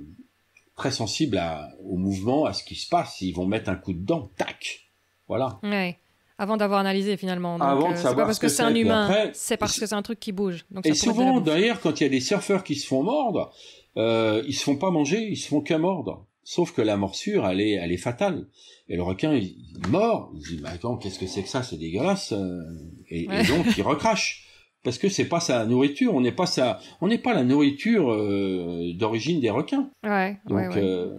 A: très sensibles à, au mouvement, à ce qui se passe. Ils vont mettre un coup de dent, tac, voilà.
B: Ouais. Avant d'avoir analysé finalement. Euh, c'est Avant pas parce que, c'est un humain, c'est parce que c'est un truc qui bouge. Donc, et souvent,
A: d'ailleurs, quand il y a des surfeurs qui se font mordre, ils se font pas manger, ils se font qu'à mordre. Sauf que la morsure, elle est, elle est fatale. Et le requin, il, il mord. Il dit, mais attends, qu'est-ce que c'est que ça C'est dégueulasse. Et, et, donc, il recrache parce que c'est pas sa nourriture, on n'est pas sa, on n'est pas la nourriture euh, d'origine des requins.
B: Ouais, Donc
A: euh,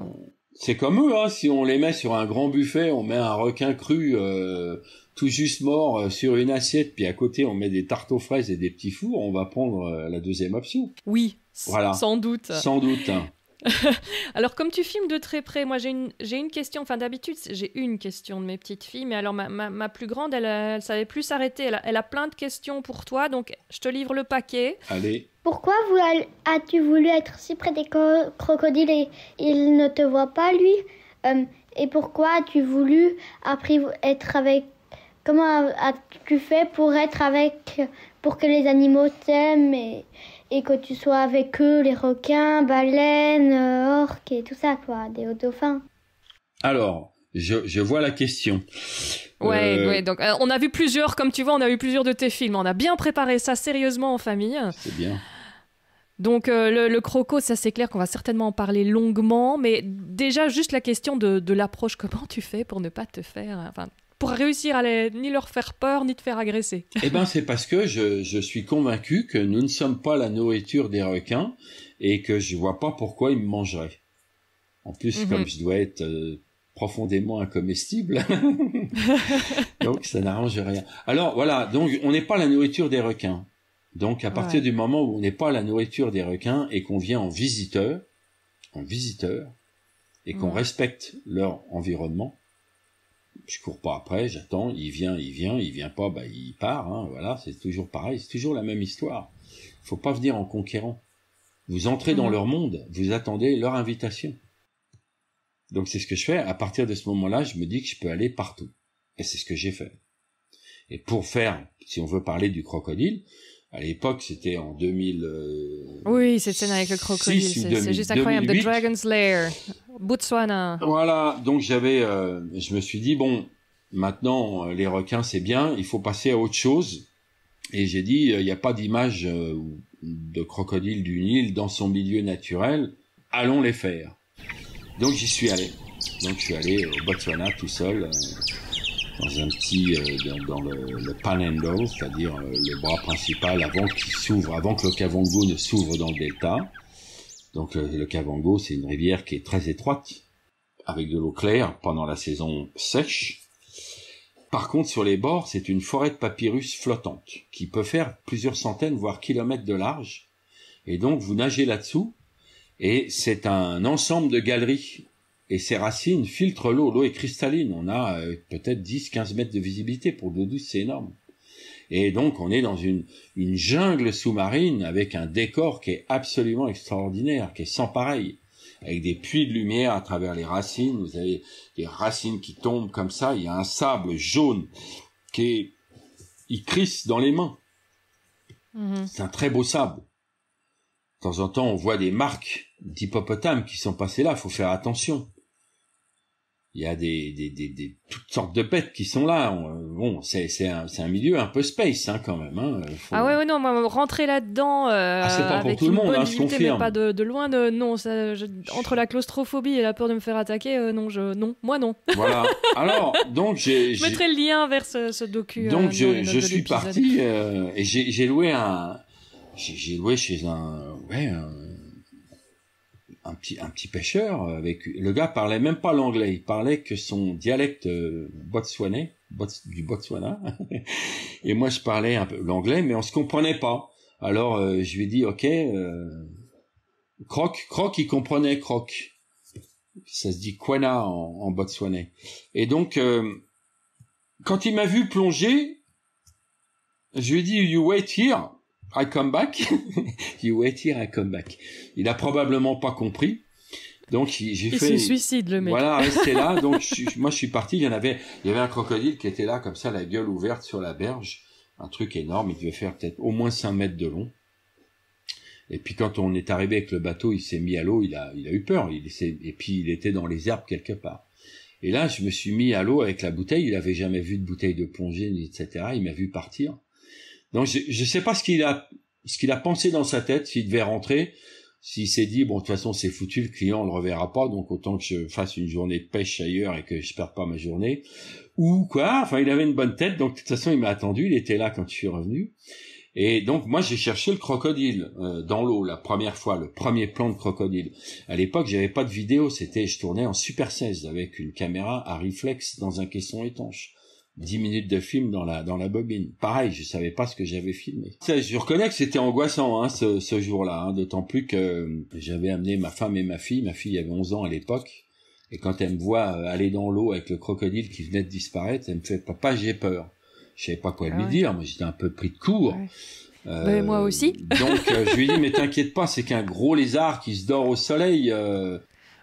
A: c'est comme eux, hein, si on les met sur un grand buffet, on met un requin cru euh, tout juste mort sur une assiette, puis à côté on met des tartes aux fraises et des petits fours, on va prendre la deuxième option.
B: Oui, voilà. sans doute. Sans doute. alors, comme tu filmes de très près, moi j'ai une, j'ai une question, enfin d'habitude j'ai une question de mes petites filles, mais alors ma, plus grande, elle, elle savait plus s'arrêter, elle, a plein de questions pour toi, donc je te livre le paquet. Allez. Pourquoi as-tu voulu être si près des crocodiles et il ne te voit pas lui euh, Et pourquoi as-tu voulu après être avec... Comment as-tu fait pour être avec... pour que les animaux t'aiment et et que tu sois avec eux, les requins, baleines, euh, orques et tout ça, quoi, des dauphins.
A: Alors, je, je, vois la question. Ouais, euh, ouais
B: donc euh, on a vu plusieurs, comme tu vois, on a vu plusieurs de tes films. On a bien préparé ça sérieusement en famille. C'est bien. Donc le, le, croco, ça c'est clair qu'on va certainement en parler longuement, mais déjà juste la question de, de l'approche, comment tu fais pour ne pas te faire, enfin pour réussir à les, ni leur faire peur, ni te faire agresser
A: Eh bien, c'est parce que je, suis convaincu que nous ne sommes pas la nourriture des requins et que je ne vois pas pourquoi ils me mangeraient. En plus, mhm. comme je dois être euh, profondément incomestible, donc ça n'arrange rien. Alors voilà, donc on n'est pas la nourriture des requins. Donc à partir du moment où on n'est pas la nourriture des requins et qu'on vient en visiteur, en visiteur, et qu'on mhm. respecte leur environnement, je cours pas après, j'attends, il vient, il vient, il vient pas, bah il part, hein, voilà, c'est toujours pareil, c'est toujours la même histoire. Il Faut pas venir en conquérant. Vous entrez dans mhm. leur monde, vous attendez leur invitation. Donc c'est ce que je fais. À partir de ce moment-là, je me dis que je peux aller partout. Et c'est ce que j'ai fait. Et pour faire, si on veut parler du crocodile, à l'époque, c'était en 2000. Euh,
B: oui, cette scène avec le crocodile, c'est juste incroyable. The Dragon's Lair, Botswana.
A: Voilà, donc j'avais, euh, je me suis dit bon, maintenant euh, les requins c'est bien, il faut passer à autre chose. Et j'ai dit, il n'y a pas d'image de crocodile du Nil dans son milieu naturel, allons les faire. Donc j'y suis allé. Donc je suis allé au Botswana tout seul dans un petit euh, dans, dans le, panhandle, c'est-à-dire euh, le bras principal avant qu'il s'ouvre, avant que le cavango ne s'ouvre dans le delta. Donc euh, le cavango, c'est une rivière qui est très étroite, avec de l'eau claire pendant la saison sèche. Par contre, sur les bords, c'est une forêt de papyrus flottante, qui peut faire plusieurs centaines, voire kilomètres de large. Et donc, vous nagez là-dessous, et c'est un ensemble de galeries et ces racines filtrent l'eau. L'eau est cristalline. On a euh, peut-être 10-15 mètres de visibilité. Pour de l'eau douce, c'est énorme. Et donc, on est dans une, jungle sous-marine avec un décor qui est absolument extraordinaire, qui est sans pareil. Avec des puits de lumière à travers les racines. Vous avez des racines qui tombent comme ça. Il y a un sable jaune qui crisse dans les mains. Mm-hmm. C'est un très beau sable. De temps en temps, on voit des marques d'hippopotames qui sont passés là, faut faire attention il y a des, des, des, des, toutes sortes de bêtes qui sont là. Bon, c'est un, un, milieu un peu space hein, quand même. Hein. Ah
B: ouais, ouais, non, moi, rentrer là-dedans euh, ah, pas avec tout le monde, hein, je confirme. mais pas de, de loin, de, non, ça, entre la claustrophobie et la peur de me faire attaquer, euh, non, je, non, moi non. Voilà.
A: Alors, donc j'ai... je mettrai
B: le lien vers ce, ce docu. Euh, donc je, je suis parti
A: euh, et j'ai loué un... J'ai loué chez un... Ouais, un un petit un petit pêcheur euh, avec le gars parlait même pas l'anglais il parlait que son dialecte euh, botswanais du Botswana et moi je parlais un peu l'anglais mais on se comprenait pas alors euh, je lui ai dit ok croc croc il comprenait croc ça se dit quena en, botswanais et donc quand il m'a vu plonger je lui ai dit you wait here I come back. you wait here, I come back. Il a probablement pas compris. Donc j'ai fait. Il se
B: suicide le mec. Voilà, resté là.
A: Donc moi je suis parti. Il y en avait, il y avait un crocodile qui était là comme ça, la gueule ouverte sur la berge, un truc énorme. Il devait faire peut-être au moins 5 mètres de long. Et puis quand on est arrivé avec le bateau, il s'est mis à l'eau. Il a, il a eu peur. Il et puis il était dans les herbes quelque part. Et là, je me suis mis à l'eau avec la bouteille. Il avait jamais vu de bouteille de plongée, etc. Il m'a vu partir. Donc je ne sais pas ce qu'il a ce qu'il a pensé dans sa tête s'il devait rentrer, s'il s'est dit bon de toute façon c'est foutu, le client on le reverra pas, donc autant que je fasse une journée de pêche ailleurs et que je perde pas ma journée, ou quoi. Enfin il avait une bonne tête, donc de toute façon il m'a attendu, il était là quand je suis revenu. Et donc moi j'ai cherché le crocodile euh, dans l'eau la première fois, le premier plan de crocodile. À l'époque j'avais pas de vidéo, c'était je tournais en Super 16 avec une caméra à reflex dans un caisson étanche. 10 minutes de film dans la dans la bobine. Pareil, je savais pas ce que j'avais filmé. Ça, je reconnais que c'était angoissant hein, ce, ce jour-là, hein, d'autant plus que euh, j'avais amené ma femme et ma fille. Ma fille avait 11 ans à l'époque, et quand elle me voit euh, aller dans l'eau avec le crocodile qui venait de disparaître, elle me fait "Papa, j'ai peur." Je savais pas quoi ah lui dire, Moi, j'étais un peu pris de court. Euh, bah, moi
B: aussi. donc
A: je lui dis mais t'inquiète pas, c'est qu'un gros lézard qui se dort au soleil. Euh,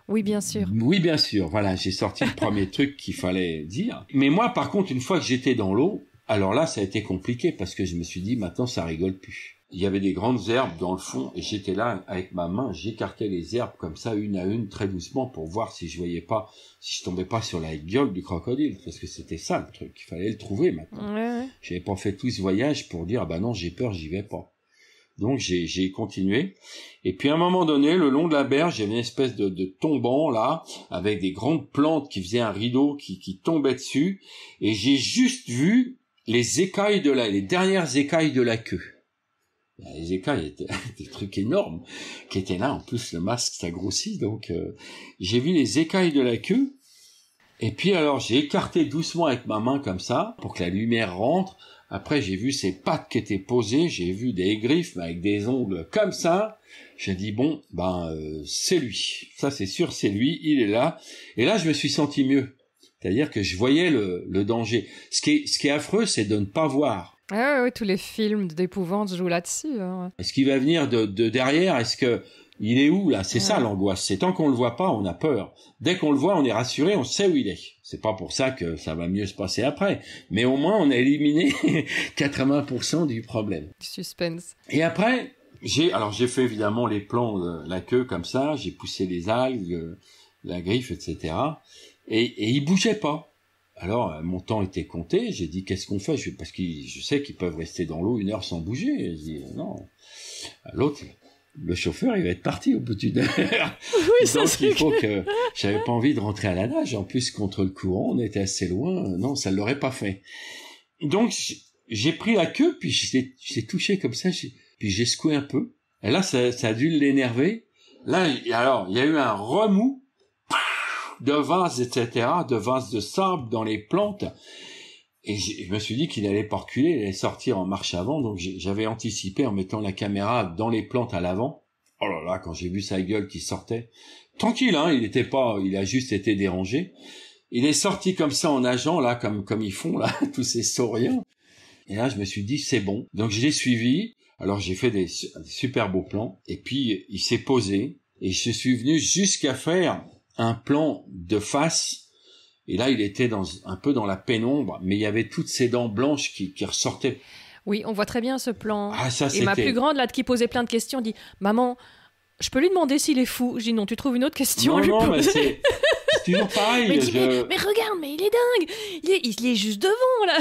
A: oui, bien sûr. Oui, bien sûr. Voilà, j'ai sorti le premier truc qu'il fallait dire. Mais moi, par contre, une fois que j'étais dans l'eau, alors là, ça a été compliqué parce que je me suis dit, maintenant, ça rigole plus. Il y avait des grandes herbes dans le fond et j'étais là avec ma main, j'écartais les herbes comme ça, une à une, très doucement, pour voir si je voyais pas, si je tombais pas sur la gueule du crocodile, parce que c'était ça le truc. Il fallait le trouver maintenant. Je J'avais pas fait tout ce voyage pour dire, ah bah non, j'ai peur, j'y vais pas. Donc j'ai continué. Et puis à un moment donné, le long de la berge, il y avait une espèce de, tombant là, avec des grandes plantes qui faisaient un rideau qui, qui tombait dessus. Et j'ai juste vu les écailles de la, les dernières écailles de la queue. Bah, les écailles étaient des trucs énormes qui étaient là. En plus, le masque, s'agrossit. Donc, euh, j'ai vu les écailles de la queue. Et puis, alors, j'ai écarté doucement avec ma main comme ça pour que la lumière rentre. Après, j'ai vu ses pattes qui étaient posées, j'ai vu des griffes avec des ongles comme ça. J'ai dit bon, ben euh, c'est lui. Ça c'est sûr, c'est lui. Il est là. Et là, je me suis senti mieux. C'est-à-dire que je voyais le, le, danger. Ce qui est, ce qui est affreux, c'est de ne pas voir.
B: Ah oui, tous les films d'épouvante jouent là-dessus. Hein.
A: Est-ce qu'il va venir de, de derrière Est-ce que il est où là C'est ça l'angoisse. C'est tant qu'on le voit pas, on a peur. Dès qu'on le voit, on est rassuré, on sait où il est. C'est pas pour ça que ça va mieux se passer après, mais au moins on a éliminé 80% du problème.
B: Suspense.
A: Et après, j'ai alors j'ai fait évidemment les plans, de euh, la queue comme ça, j'ai poussé les algues, euh, la griffe, etc. Et, et il bougeait pas. Alors, euh, mon temps était compté. J'ai dit, qu'est-ce qu'on fait je, Parce que je sais qu'ils peuvent rester dans l'eau une heure sans bouger. J'ai dit, non. L'autre, le chauffeur, il va être parti au bout d'une heure. Oui, ça Donc, il faut que... J'avais pas envie de rentrer à la nage. En plus, contre le courant, on était assez loin. Non, ça l'aurait pas fait. Donc, j'ai pris la queue, puis j'ai touché comme ça, puis j'ai secoué un peu. Et là, ça, ça a dû l'énerver. Là, alors, il y a eu un remous de vases, etc., de vases de sable dans les plantes. Et je me suis dit qu'il allait pas reculer, il allait sortir en marche avant, donc j'avais anticipé en mettant la caméra dans les plantes à l'avant. Oh là là, quand j'ai vu sa gueule qui sortait, tranquille, hein, il était pas, il a juste été dérangé. Il est sorti comme ça en nageant là, comme comme ils font là, tous ces sauriens. Et là, je me suis dit c'est bon. Donc je l'ai suivi. Alors j'ai fait des, des super beaux plans. Et puis il s'est posé et je suis venu jusqu'à faire un plan de face et là, il était dans, un peu dans la pénombre, mais il y avait toutes ses dents blanches qui, ressortaient.
B: Oui, on voit très bien ce plan. Ah, et ma plus grande, là, qui posait plein de questions, dit Maman, je peux lui demander s'il est fou. J'ai dit Non, tu trouves une autre question non, Mais c'est
A: toujours pareil. mais,
B: regarde, mais il est dingue. Il est, juste devant, là.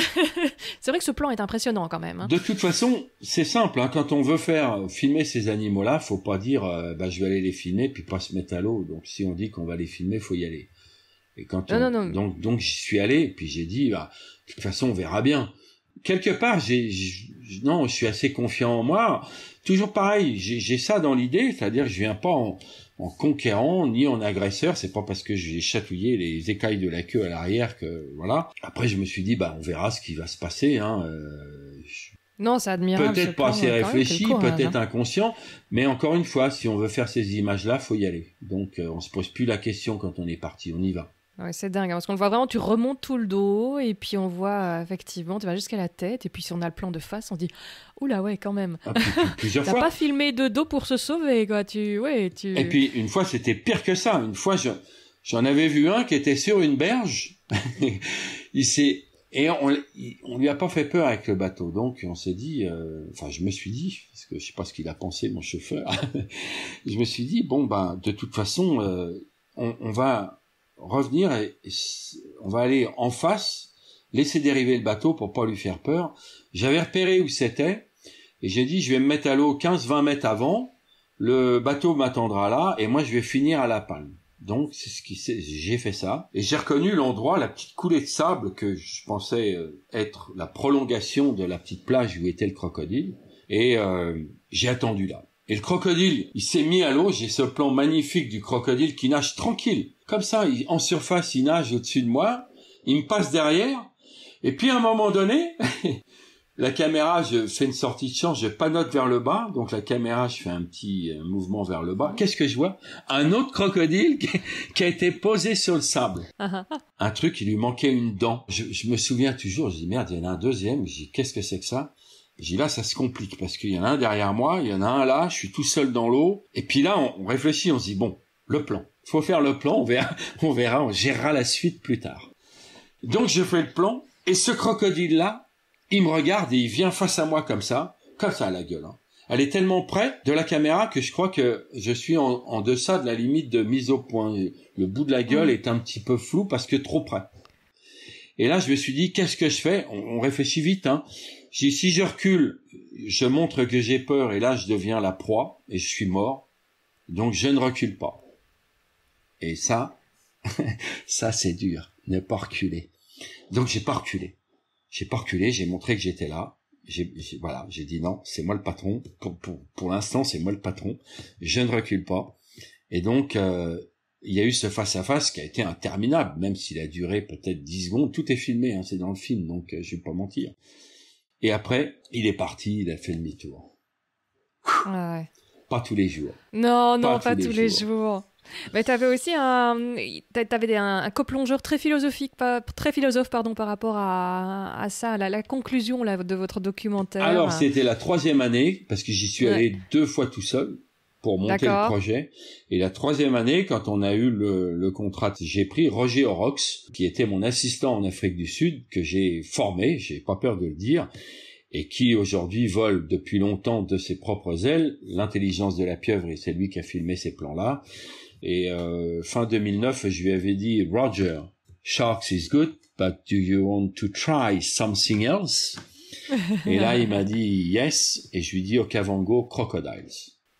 B: c'est vrai que ce plan est impressionnant, quand même. Hein.
A: De toute façon, c'est simple. Hein. Quand on veut faire filmer ces animaux-là, faut pas dire euh, bah, Je vais aller les filmer, puis pas se mettre à l'eau. Donc, si on dit qu'on va les filmer, faut y aller. Et quand donc donc je suis allé, puis j'ai dit bah de toute façon on verra bien. Quelque part j'ai non je suis assez confiant en moi. Toujours pareil, j'ai ça dans l'idée, c'est-à-dire que je viens pas en, en conquérant ni en agresseur. C'est pas parce que j'ai chatouillé les écailles de la queue à l'arrière que voilà. Après je me suis dit bah on verra ce qui va se passer. Hein, euh,
B: Non, ça admire Peut-être pas assez réfléchi, peut-être hein.
A: inconscient, mais encore une fois, si on veut faire ces images-là, faut y aller. Donc, euh, on se pose plus la question quand on est parti, on y va.
B: Ah c'est dingue, hein, parce qu'on voit vraiment, tu remontes tout le dos, et puis on voit euh, effectivement, tu vas jusqu'à la tête, et puis si on a le plan de face, on dit Oula, ouais, quand même. Ah, tu n'as pas filmé de dos pour se sauver, quoi. Tu, ouais, tu... Et puis
A: une fois, c'était pire que ça. Une fois, je, j'en avais vu un qui était sur une berge. il s'est. Et on, on lui a pas fait peur avec le bateau, donc on s'est dit, euh, enfin je me suis dit, parce que je sais pas ce qu'il a pensé mon chauffeur, je me suis dit bon ben de toute façon euh, on va revenir et, on va aller en face, laisser dériver le bateau pour pas lui faire peur. J'avais repéré où c'était et j'ai dit je vais me mettre à l'eau 15-20 mètres avant, le bateau m'attendra là et moi je vais finir à la palme. Donc c'est ce qui j'ai fait ça et j'ai reconnu l'endroit, la petite coulée de sable que je pensais euh, être la prolongation de la petite plage où était le crocodile et euh, j'ai attendu là. Et le crocodile, il s'est mis à l'eau, j'ai ce plan magnifique du crocodile qui nage tranquille. Comme ça, il, en surface, il nage au-dessus de moi, il me passe derrière, et puis à un moment donné, la caméra, je fais une sortie de champ, je panote vers le bas, donc la caméra, je fais un petit euh, mouvement vers le bas. Qu'est-ce que je vois Un autre crocodile qui a été posé sur le sable. un truc, il lui manquait une dent. Je, je me souviens toujours, je dis merde, il y en a un deuxième, je dis qu'est-ce que c'est que ça j'ai là, ça se complique parce qu'il y en a un derrière moi, il y en a un là, je suis tout seul dans l'eau. Et puis là, on, réfléchit, on se dit bon, le plan. Faut faire le plan, on verra, on verra, on gérera la suite plus tard. Donc je fais le plan et ce crocodile là, il me regarde et il vient face à moi comme ça, comme ça à la gueule. Hein. Elle est tellement près de la caméra que je crois que je suis en, deçà de la limite de mise au point. Le bout de la gueule mmh. est un petit peu flou parce que trop près. Et là, je me suis dit, qu'est-ce que je fais on, on réfléchit vite. Hein si je recule, je montre que j'ai peur et là je deviens la proie et je suis mort. Donc je ne recule pas. Et ça, ça c'est dur, ne pas reculer. Donc j'ai pas reculé. J'ai pas reculé, j'ai montré que j'étais là. J'ai, voilà, j'ai dit non, c'est moi le patron. Pour, pour, l'instant, c'est moi le patron. Je ne recule pas. Et donc, euh, il y a eu ce face-à-face qui a été interminable, même s'il a duré peut-être 10 secondes. Tout est filmé, hein, c'est dans le film, donc je euh, je vais pas mentir. Et après, il est parti, il a fait demi-tour.
B: Pas
A: tous les jours. Non, non, pas, tous, les,
B: jours. Mais tu avais aussi un, un, coplongeur très philosophique, pas, très philosophe pardon, par rapport à, ça, la, la conclusion de votre documentaire. Alors, c'était la
A: troisième année, parce que j'y suis allé deux fois tout seul pour monter le projet. Et la troisième année, quand on a eu le, contrat, j'ai pris Roger Orox, qui était mon assistant en Afrique du Sud, que j'ai formé, j'ai pas peur de le dire, et qui aujourd'hui vole depuis longtemps de ses propres ailes l'intelligence de la pieuvre, et c'est lui qui a filmé ces plans-là. Et euh, fin 2009, je lui avais dit, Roger, Sharks is good, but do you want to try something else?
B: et là, il
A: m'a dit yes, et je lui dis, Okavango, Crocodiles.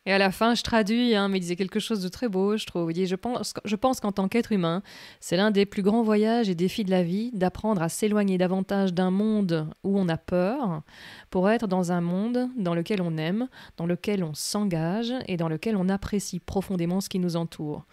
B: Et à la fin, je traduis, hein, mais il disait quelque chose de très beau, je trouve. Il Je pense, je pense qu'en tant qu'être humain, c'est l'un des plus grands voyages et défis de la vie d'apprendre à s'éloigner davantage d'un monde où on a peur pour être dans un monde dans lequel on aime, dans lequel on s'engage et dans lequel on apprécie profondément ce qui nous entoure.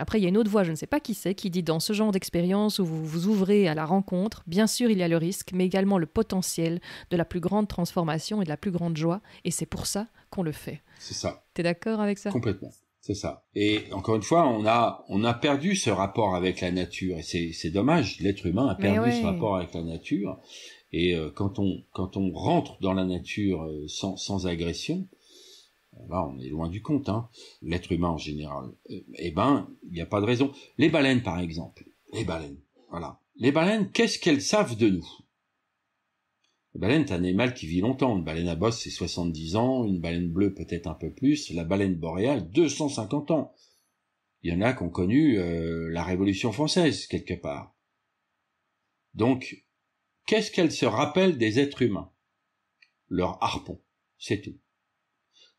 B: Après, il y a une autre voix, je ne sais pas qui c'est, qui dit dans ce genre d'expérience où vous vous ouvrez à la rencontre, bien sûr, il y a le risque, mais également le potentiel de la plus grande transformation et de la plus grande joie. Et c'est pour ça qu'on le fait. C'est ça. Tu es d'accord avec ça Complètement.
A: C'est ça. Et encore une fois, on a, on a perdu ce rapport avec la nature. Et c'est dommage, l'être humain a perdu ce rapport avec la nature. Et euh, quand on, quand on rentre dans la nature euh, sans agression, là on est loin du compte, hein, l'être humain en général, euh, eh ben, il n'y a pas de raison. Les baleines, par exemple, les baleines, voilà. Les baleines, qu'est-ce qu'elles savent de nous La baleine est un animal qui vit longtemps. Une baleine à bosse, c'est 70 ans, une baleine bleue peut-être un peu plus, la baleine boréale, 250 ans. Il y en a qui ont connu euh, la Révolution française, quelque part. Donc, qu'est-ce qu'elles se rappellent des êtres humains Leur harpon, c'est tout.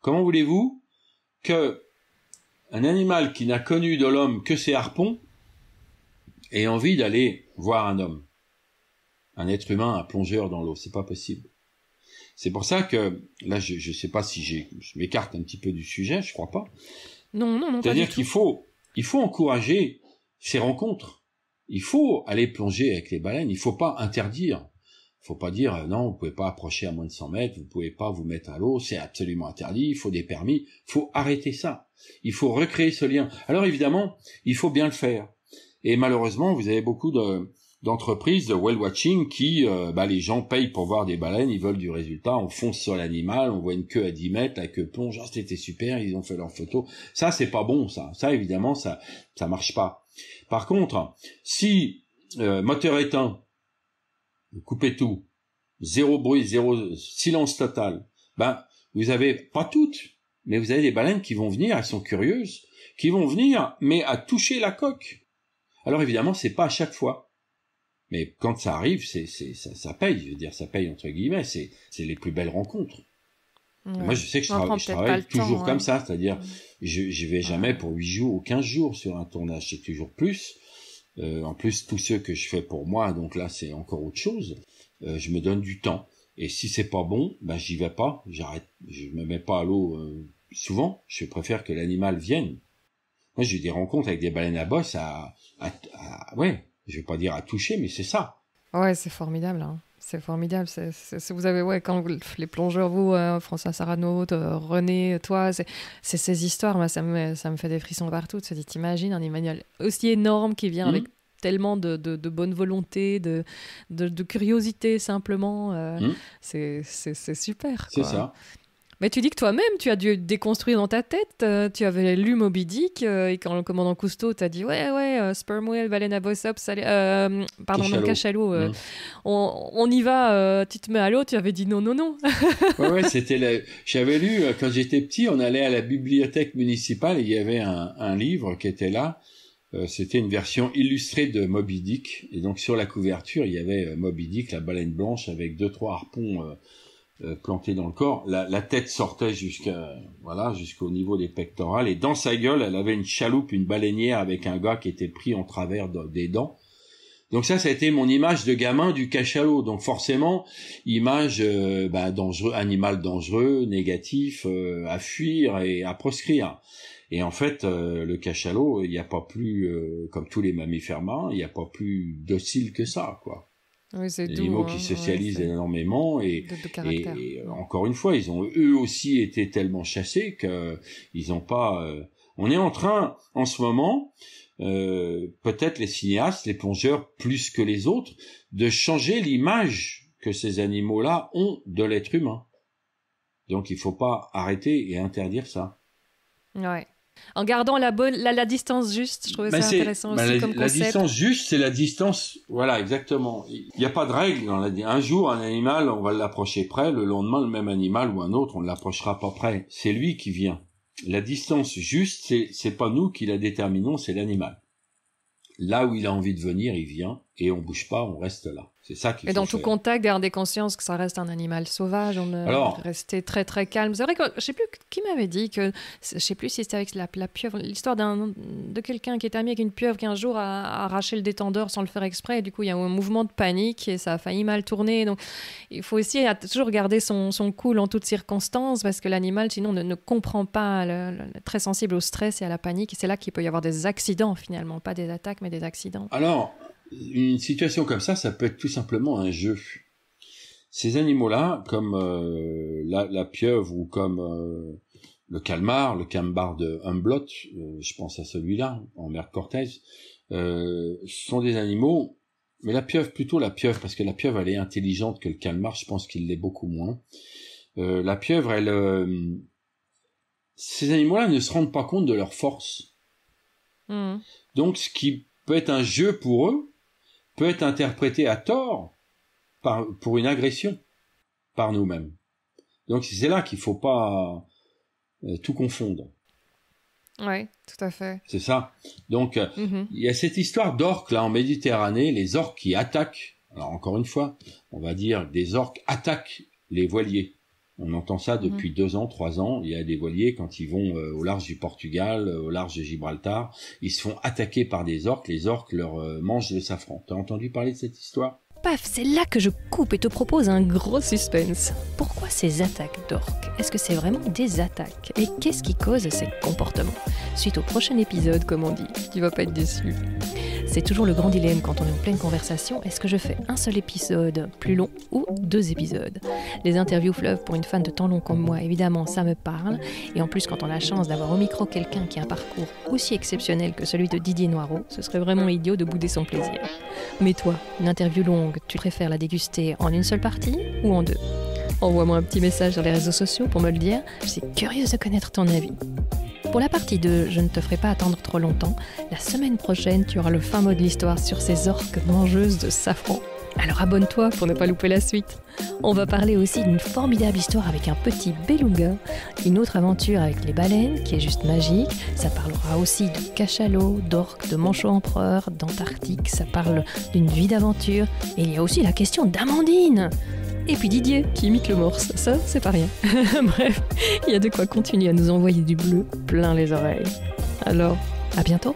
A: Comment voulez-vous que un animal qui n'a connu de l'homme que ses harpons ait envie d'aller voir un homme Un être humain, un plongeur dans l'eau, c'est pas possible. C'est pour ça que, là, je ne sais pas si je m'écarte un petit peu du sujet, je crois pas.
B: Non, non, non. C'est-à-dire qu'il
A: faut, il faut encourager ces rencontres. Il faut aller plonger avec les baleines. Il faut pas interdire faut pas dire euh, non, vous pouvez pas approcher à moins de 100 mètres, vous pouvez pas vous mettre à l'eau, c'est absolument interdit, il faut des permis, faut arrêter ça. Il faut recréer ce lien. Alors évidemment, il faut bien le faire. Et malheureusement, vous avez beaucoup de, d'entreprises de well watching qui, euh, bah, les gens payent pour voir des baleines, ils veulent du résultat, on fonce sur l'animal, on voit une queue à 10 mètres, la queue plonge, ah, c'était super, ils ont fait leur photo. Ça, c'est pas bon, ça. Ça, évidemment, ça, ça marche pas. Par contre, si, euh, moteur éteint, coupez tout, zéro bruit, zéro silence total. Ben, vous avez pas toutes, mais vous avez des baleines qui vont venir, elles sont curieuses, qui vont venir, mais à toucher la coque. Alors évidemment, c'est pas à chaque fois. Mais quand ça arrive, c'est, ça, ça, paye, je veux dire, ça paye entre guillemets, c'est, les plus belles rencontres. Moi, je sais que je, travaille toujours comme ça, c'est-à-dire, je, je vais jamais pour 8 jours ou 15 jours sur un tournage, c'est toujours plus, euh, en plus, tous ceux que je fais pour moi, donc là, c'est encore autre chose. Euh, je me donne du temps. Et si c'est pas bon, ben j'y vais pas, j'arrête, je me mets pas à l'eau euh, souvent. Je préfère que l'animal vienne. Moi, j'ai des rencontres avec des baleines à bosse à, à, ouais, je vais pas dire à toucher, mais c'est ça.
B: Ouais, c'est formidable. Hein. C'est formidable. c'est vous avez, ouais, quand les plongeurs, vous, euh, François Sarano, euh, René, toi, c'est ces histoires, ça me, fait des frissons partout. Tu dit, t'imagines un Emmanuel aussi énorme qui vient mhm. avec tellement de, bonne volonté, de, de curiosité simplement. Euh, mhm. C'est super. C'est ça. Mais tu dis que toi-même, tu as dû déconstruire dans ta tête. Euh, tu avais lu Moby Dick euh, et quand le commandant Cousteau t'a dit Ouais, ouais, euh, sperm whale, baleine à bossops, pardon, cachalot. cachalot, mm. on, on, y va, tu te mets à l'eau. Tu avais dit non, non, non. ouais,
A: c'était. La... J'avais lu, quand j'étais petit, on allait à la bibliothèque municipale et il y avait un, un livre qui était là. C'était une version illustrée de Moby Dick. Et donc, sur la couverture, il y avait Moby Dick, la baleine blanche, avec deux, trois harpons euh, planté dans le corps. La, tête sortait jusqu'à voilà jusqu'au niveau des pectorales et dans sa gueule, elle avait une chaloupe, une baleinière avec un gars qui était pris en travers des dents. Donc ça, ça a été mon image de gamin du cachalot. Donc forcément, image euh, bah, dangereux, animal dangereux, négatif, euh, à fuir et à proscrire. Et en fait, le cachalot, il n'y a pas plus, comme tous les mammifères marins, il n'y a pas plus docile que ça, quoi.
B: Oui, c'est des hein, qui socialisent
A: énormément et, et, encore une fois, ils ont eux aussi été tellement chassés que ils n'ont pas. Euh, on est en train, en ce moment, euh, peut-être les cinéastes, les plongeurs plus que les autres, de changer l'image que ces animaux-là ont de l'être humain. Donc il ne faut pas arrêter et interdire ça.
B: Ouais en gardant la, distance juste. Je trouvais ça intéressant aussi la, comme concept. La distance
A: juste, c'est la distance. Voilà, exactement. Il n'y a pas de règle dans la. Un jour, un animal, on va l'approcher près. Le lendemain, le même animal ou un autre, on ne l'approchera pas près. C'est lui qui vient. La distance juste, c'est c'est pas nous qui la déterminons, c'est l'animal. Là où il a envie de venir, il vient et on bouge pas, on reste là. Et dans tout
B: contact, contact, des consciences que ça reste un animal sauvage, on Alors, rester très très calme. C'est vrai que je sais plus qui m'avait dit que je sais plus si c'était avec la, pieuvre, l'histoire d'un de quelqu'un qui était ami avec une pieuvre qui un jour a, arraché le détendeur sans le faire exprès. Et du coup, il y a eu un mouvement de panique et ça a failli mal tourner. Donc, il faut aussi de toujours garder son, son cool en toutes circonstances parce que l'animal, sinon, ne, ne, comprend pas, très sensible au stress et à la panique. Et c'est là qu'il peut y avoir des accidents finalement, pas des attaques, mais des accidents.
A: Alors, une situation comme ça, ça peut être tout simplement un jeu. Ces animaux-là, comme euh, la, la, pieuvre ou comme euh, le calmar, le calmar de Humblot, euh, je pense à celui-là, en mer de Cortez, euh, sont des animaux, mais la pieuvre, plutôt la pieuvre, parce que la pieuvre, elle est intelligente que le calmar, je pense qu'il l'est beaucoup moins. la pieuvre, elle... ces animaux-là ne se rendent pas compte de leur force. Mmh. Donc, ce qui peut être un jeu pour eux, peut être interprété à tort par, pour une agression par nous-mêmes. Donc c'est là qu'il ne faut pas euh, tout confondre.
B: Oui, tout à fait.
A: C'est ça. Donc euh, mm-hmm. il y a cette histoire d'orques là en Méditerranée, les orques qui attaquent. Alors encore une fois, on va dire des orques attaquent les voiliers. On entend ça mhm. depuis deux ans, trois ans. Il y a des voiliers quand ils vont euh, au large du Portugal, euh, au large de Gibraltar, ils se font attaquer par des orques. Les orques leur euh, mangent le safran. T'as entendu parler de cette histoire
B: paf, c'est là que je coupe et te propose un gros suspense. Pourquoi ces attaques d'orques Est-ce que c'est vraiment des attaques Et qu'est-ce qui cause ces comportements Suite au prochain épisode, comme on dit, tu vas pas être déçu. C'est toujours le grand dilemme quand on est en pleine conversation, est-ce que je fais un seul épisode plus long ou deux épisodes Les interviews fleuves pour une fan de temps long comme moi, évidemment, ça me parle. Et en plus, quand on a la chance d'avoir au micro quelqu'un qui a un parcours aussi exceptionnel que celui de Didier Noirot, ce serait vraiment idiot de bouder son plaisir. Mais toi, une interview longue, tu préfères la déguster en une seule partie ou en deux Envoie-moi un petit message sur les réseaux sociaux pour me le dire, je suis curieuse de connaître ton avis. Pour la partie 2, je ne te ferai pas attendre trop longtemps. La semaine prochaine, tu auras le fin mot de l'histoire sur ces orques mangeuses de safran. Alors abonne-toi pour ne pas louper la suite. On va parler aussi d'une formidable histoire avec un petit beluga, une autre aventure avec les baleines qui est juste magique. Ça parlera aussi de cachalots, d'orques, de manchots empereurs, d'Antarctique. Ça parle d'une vie d'aventure. Et il y a aussi la question d'Amandine. Et puis Didier qui imite le morse, ça c'est pas rien. Bref, il y a de quoi continuer à nous envoyer du bleu plein les oreilles. Alors, à bientôt